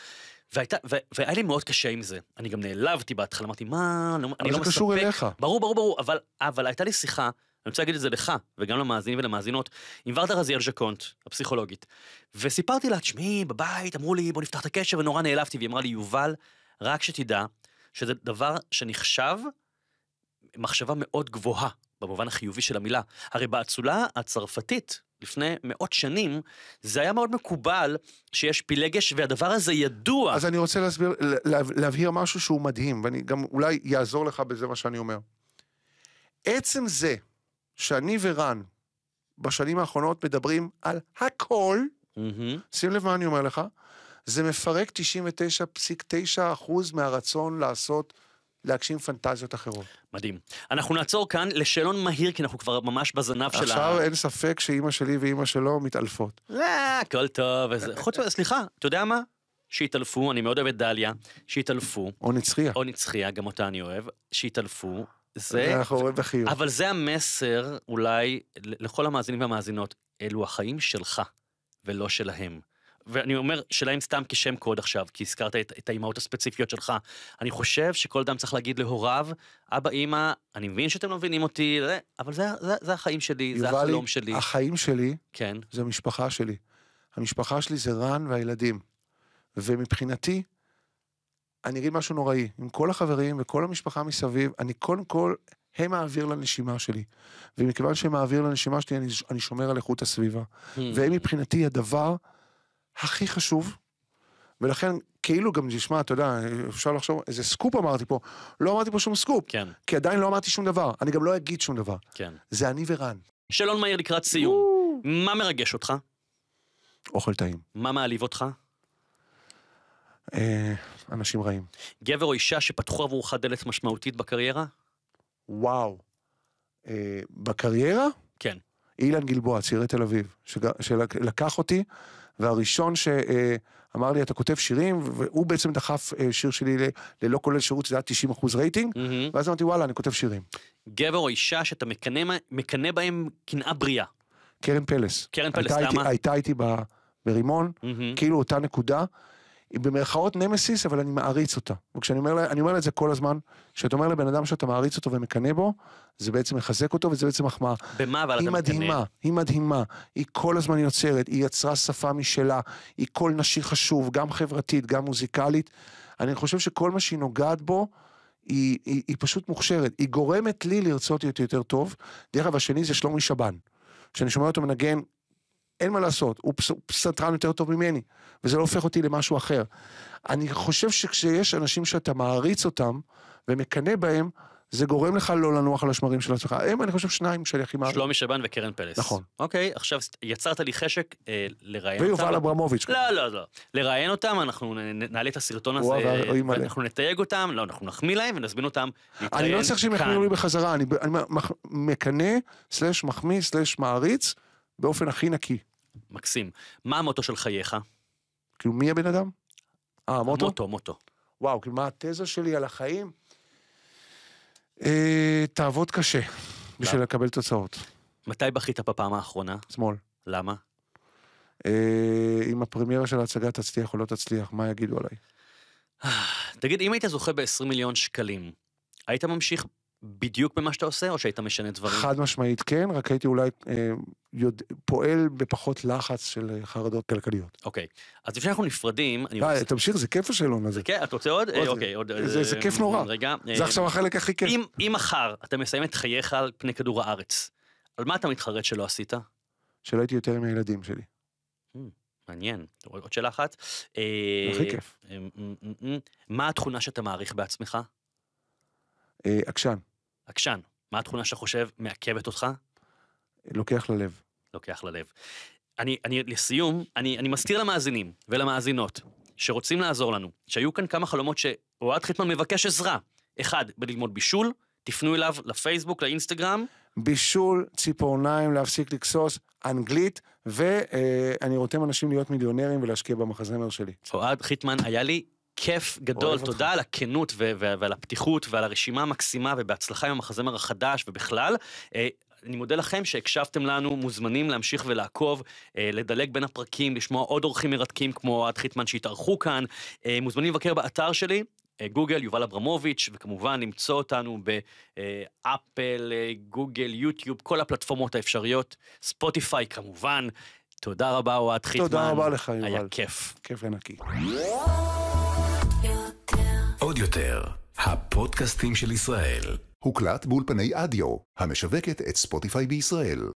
והייתה, ו, והיה לי מאוד קשה עם זה. אני גם נעלבתי בהתחלה, אמרתי, מה, אני לא מספק. אבל לא זה קשור אליך. ברור, ברור, ברור, אבל, אבל הייתה לי שיחה, אני רוצה להגיד את זה לך, וגם למאזינים ולמאזינות, עם ורדה רזיאל ז'קונט, הפסיכולוגית. וסיפרתי לה, תשמעי, בבית אמרו לי, בוא נפתח את הקשר, ונורא נעלבתי, והיא אמרה לי, יובל, רק שתדע, שזה דבר שנחשב מחשבה מאוד גבוהה, במובן החיובי של המילה. הרי באצולה הצרפתית, לפני מאות שנים, זה היה מאוד מקובל שיש פילגש, והדבר הזה ידוע. אז אני רוצה להסביר, לה, להבהיר משהו שהוא מדהים, ואני גם אולי יעזור לך בזה מה שאני אומר. עצם זה שאני ורן בשנים האחרונות מדברים על הכל, mm-hmm. שים לב מה אני אומר לך, זה מפרק 99.9% מהרצון לעשות להגשים פנטזיות אחרות. מדהים. אנחנו נעצור כאן לשאלון מהיר, כי אנחנו כבר ממש בזנב של ה... עכשיו אין ספק שאימא שלי ואימא שלו מתעלפות. לא, הכל טוב. חוץ מזה, סליחה, אתה יודע מה? שיתעלפו, אני מאוד אוהב את דליה, שיתעלפו. או נצחיה. או נצחיה, גם אותה אני אוהב. שיתעלפו. זה... אנחנו רואים בחיוך. אבל זה המסר אולי לכל המאזינים והמאזינות, אלו החיים שלך ולא שלהם. ואני אומר שאלה אם סתם כשם קוד עכשיו, כי הזכרת את, את האימהות הספציפיות שלך. אני חושב שכל אדם צריך להגיד להוריו, אבא, אימא, אני מבין שאתם לא מבינים אותי, אבל זה, זה, זה החיים שלי, זה החלום לי, שלי. החיים שלי, כן. זה המשפחה שלי. המשפחה שלי זה רן והילדים. ומבחינתי, אני אגיד משהו נוראי, עם כל החברים וכל המשפחה מסביב, אני קודם כל, הם האוויר לנשימה שלי. ומכיוון שהם האוויר לנשימה שלי, אני, אני שומר על איכות הסביבה. Hmm. והם מבחינתי הדבר הכי חשוב, ולכן כאילו גם נשמע, אתה יודע, אפשר לחשוב, איזה סקופ אמרתי פה, לא אמרתי פה שום סקופ. כן. כי עדיין לא אמרתי שום דבר, אני גם לא אגיד שום דבר. כן. זה אני ורן. שאלון מהיר לקראת סיום, מה מרגש אותך? אוכל טעים. מה מעליב אותך? אה, אנשים רעים. גבר או אישה שפתחו עבורך דלת משמעותית בקריירה? וואו. אה, בקריירה? כן. אילן גלבוע, צעירי תל אביב, שלקח אותי והראשון שאמר לי, אתה כותב שירים, והוא בעצם דחף אה, שיר שלי ללא כולל שירות, שזה היה 90 אחוז רייטינג, mm-hmm. ואז אמרתי, וואלה, אני כותב שירים. גבר או אישה שאתה מקנא, מקנא בהם קנאה בריאה. קרן פלס. קרן פלס, הייתה למה? הייתה איתי ברימון, mm-hmm. כאילו אותה נקודה. היא במרכאות נמסיס, אבל אני מעריץ אותה. וכשאני אומר לה, אני אומר לה את זה כל הזמן, כשאתה אומר לבן אדם שאתה מעריץ אותו ומקנא בו, זה בעצם מחזק אותו וזה בעצם מחמאה. במה אבל אתה מקנא? היא מדהימה, היא מדהימה, היא כל הזמן יוצרת, היא יצרה שפה משלה, היא קול נשי חשוב, גם חברתית, גם מוזיקלית. אני חושב שכל מה שהיא נוגעת בו, היא, היא, היא פשוט מוכשרת, היא גורמת לי לרצות להיות יותר טוב. דרך אגב, השני זה שלומי שבן. כשאני שומע אותו מנגן אין מה לעשות, הוא פסנתרן יותר טוב ממני, וזה לא הופך אותי למשהו אחר. אני חושב שכשיש אנשים שאתה מעריץ אותם ומקנא בהם, זה גורם לך לא לנוח על השמרים של עצמך. הם, אני חושב, שניים שאני הכי מעריך. שלומי שבן וקרן פלס. נכון. אוקיי, עכשיו יצרת לי חשק אה, לראיין אותם. ויובל אברמוביץ'. לא, לא, לא. לראיין אותם, אנחנו נעלה את הסרטון הזה. עבר, אנחנו נתייג אותם, לא, אנחנו נחמיא להם ונזמין אותם להתראיין כאן. אני לא צריך שהם יחמיאו לי בחזרה, אני, אני מקנא, סלש מחמיא, סלש מעריץ, באופן הכי נקי. מקסים. מה המוטו של חייך? כאילו, מי הבן אדם? אה, המוטו? המוטו, מוטו. וואו, כאילו, מה התזה שלי על החיים? אה, תעבוד קשה בשביל לא. לקבל תוצאות. מתי בכית בפעם האחרונה? אתמול. למה? אה, אם הפרמיירה של ההצגה תצליח או לא תצליח, מה יגידו עליי? <sighs> תגיד, אם היית זוכה ב-20 מיליון שקלים, היית ממשיך בדיוק במה שאתה עושה, או שהיית משנה דברים? חד משמעית כן, רק הייתי אולי אה, יודע, פועל בפחות לחץ של אה, חרדות כלכליות. אוקיי, אז לפני שאנחנו נפרדים... אני אה, רוצה... תמשיך, זה כיף השאלון הזה. זה כיף, אתה רוצה עוד? אה, אוקיי, עוד... זה, זה כיף נורא. רגע. זה עכשיו החלק הכי כיף. אם, אם מחר אתה מסיים את חייך על פני כדור הארץ, על מה אתה מתחרט שלא עשית? שלא הייתי יותר עם הילדים שלי. Hmm, מעניין. עוד שאלה אחת. הכי כיף. מה התכונה שאתה מעריך בעצמך? עקשן. עקשן, מה התכונה שאתה חושב מעכבת אותך? לוקח ללב. לוקח ללב. אני, אני לסיום, אני, אני מזכיר למאזינים ולמאזינות שרוצים לעזור לנו, שהיו כאן כמה חלומות שאוהד חיטמן מבקש עזרה. אחד, בללמוד בישול, תפנו אליו לפייסבוק, לאינסטגרם. בישול, ציפורניים, להפסיק לגסוס, אנגלית, ואני אה, רותם אנשים להיות מיליונרים ולהשקיע במחזמר שלי. אוהד חיטמן היה לי כיף גדול, תודה אותך. על הכנות ו- ו- ועל הפתיחות ועל הרשימה המקסימה ובהצלחה עם המחזמר החדש ובכלל. אה, אני מודה לכם שהקשבתם לנו, מוזמנים להמשיך ולעקוב, אה, לדלג בין הפרקים, לשמוע עוד אורחים מרתקים כמו אוהד חיטמן שהתארחו כאן, אה, מוזמנים לבקר באתר שלי, גוגל, יובל אברמוביץ', וכמובן למצוא אותנו באפל, גוגל, יוטיוב, כל הפלטפורמות האפשריות, ספוטיפיי כמובן. תודה רבה, אוהד חיטמן. תודה רבה לך, יובל. היה כיף. כיף ענקי. יותר, הפודקאסטים של ישראל. הוקלט באולפני אדיו, המשווקת את ספוטיפיי בישראל.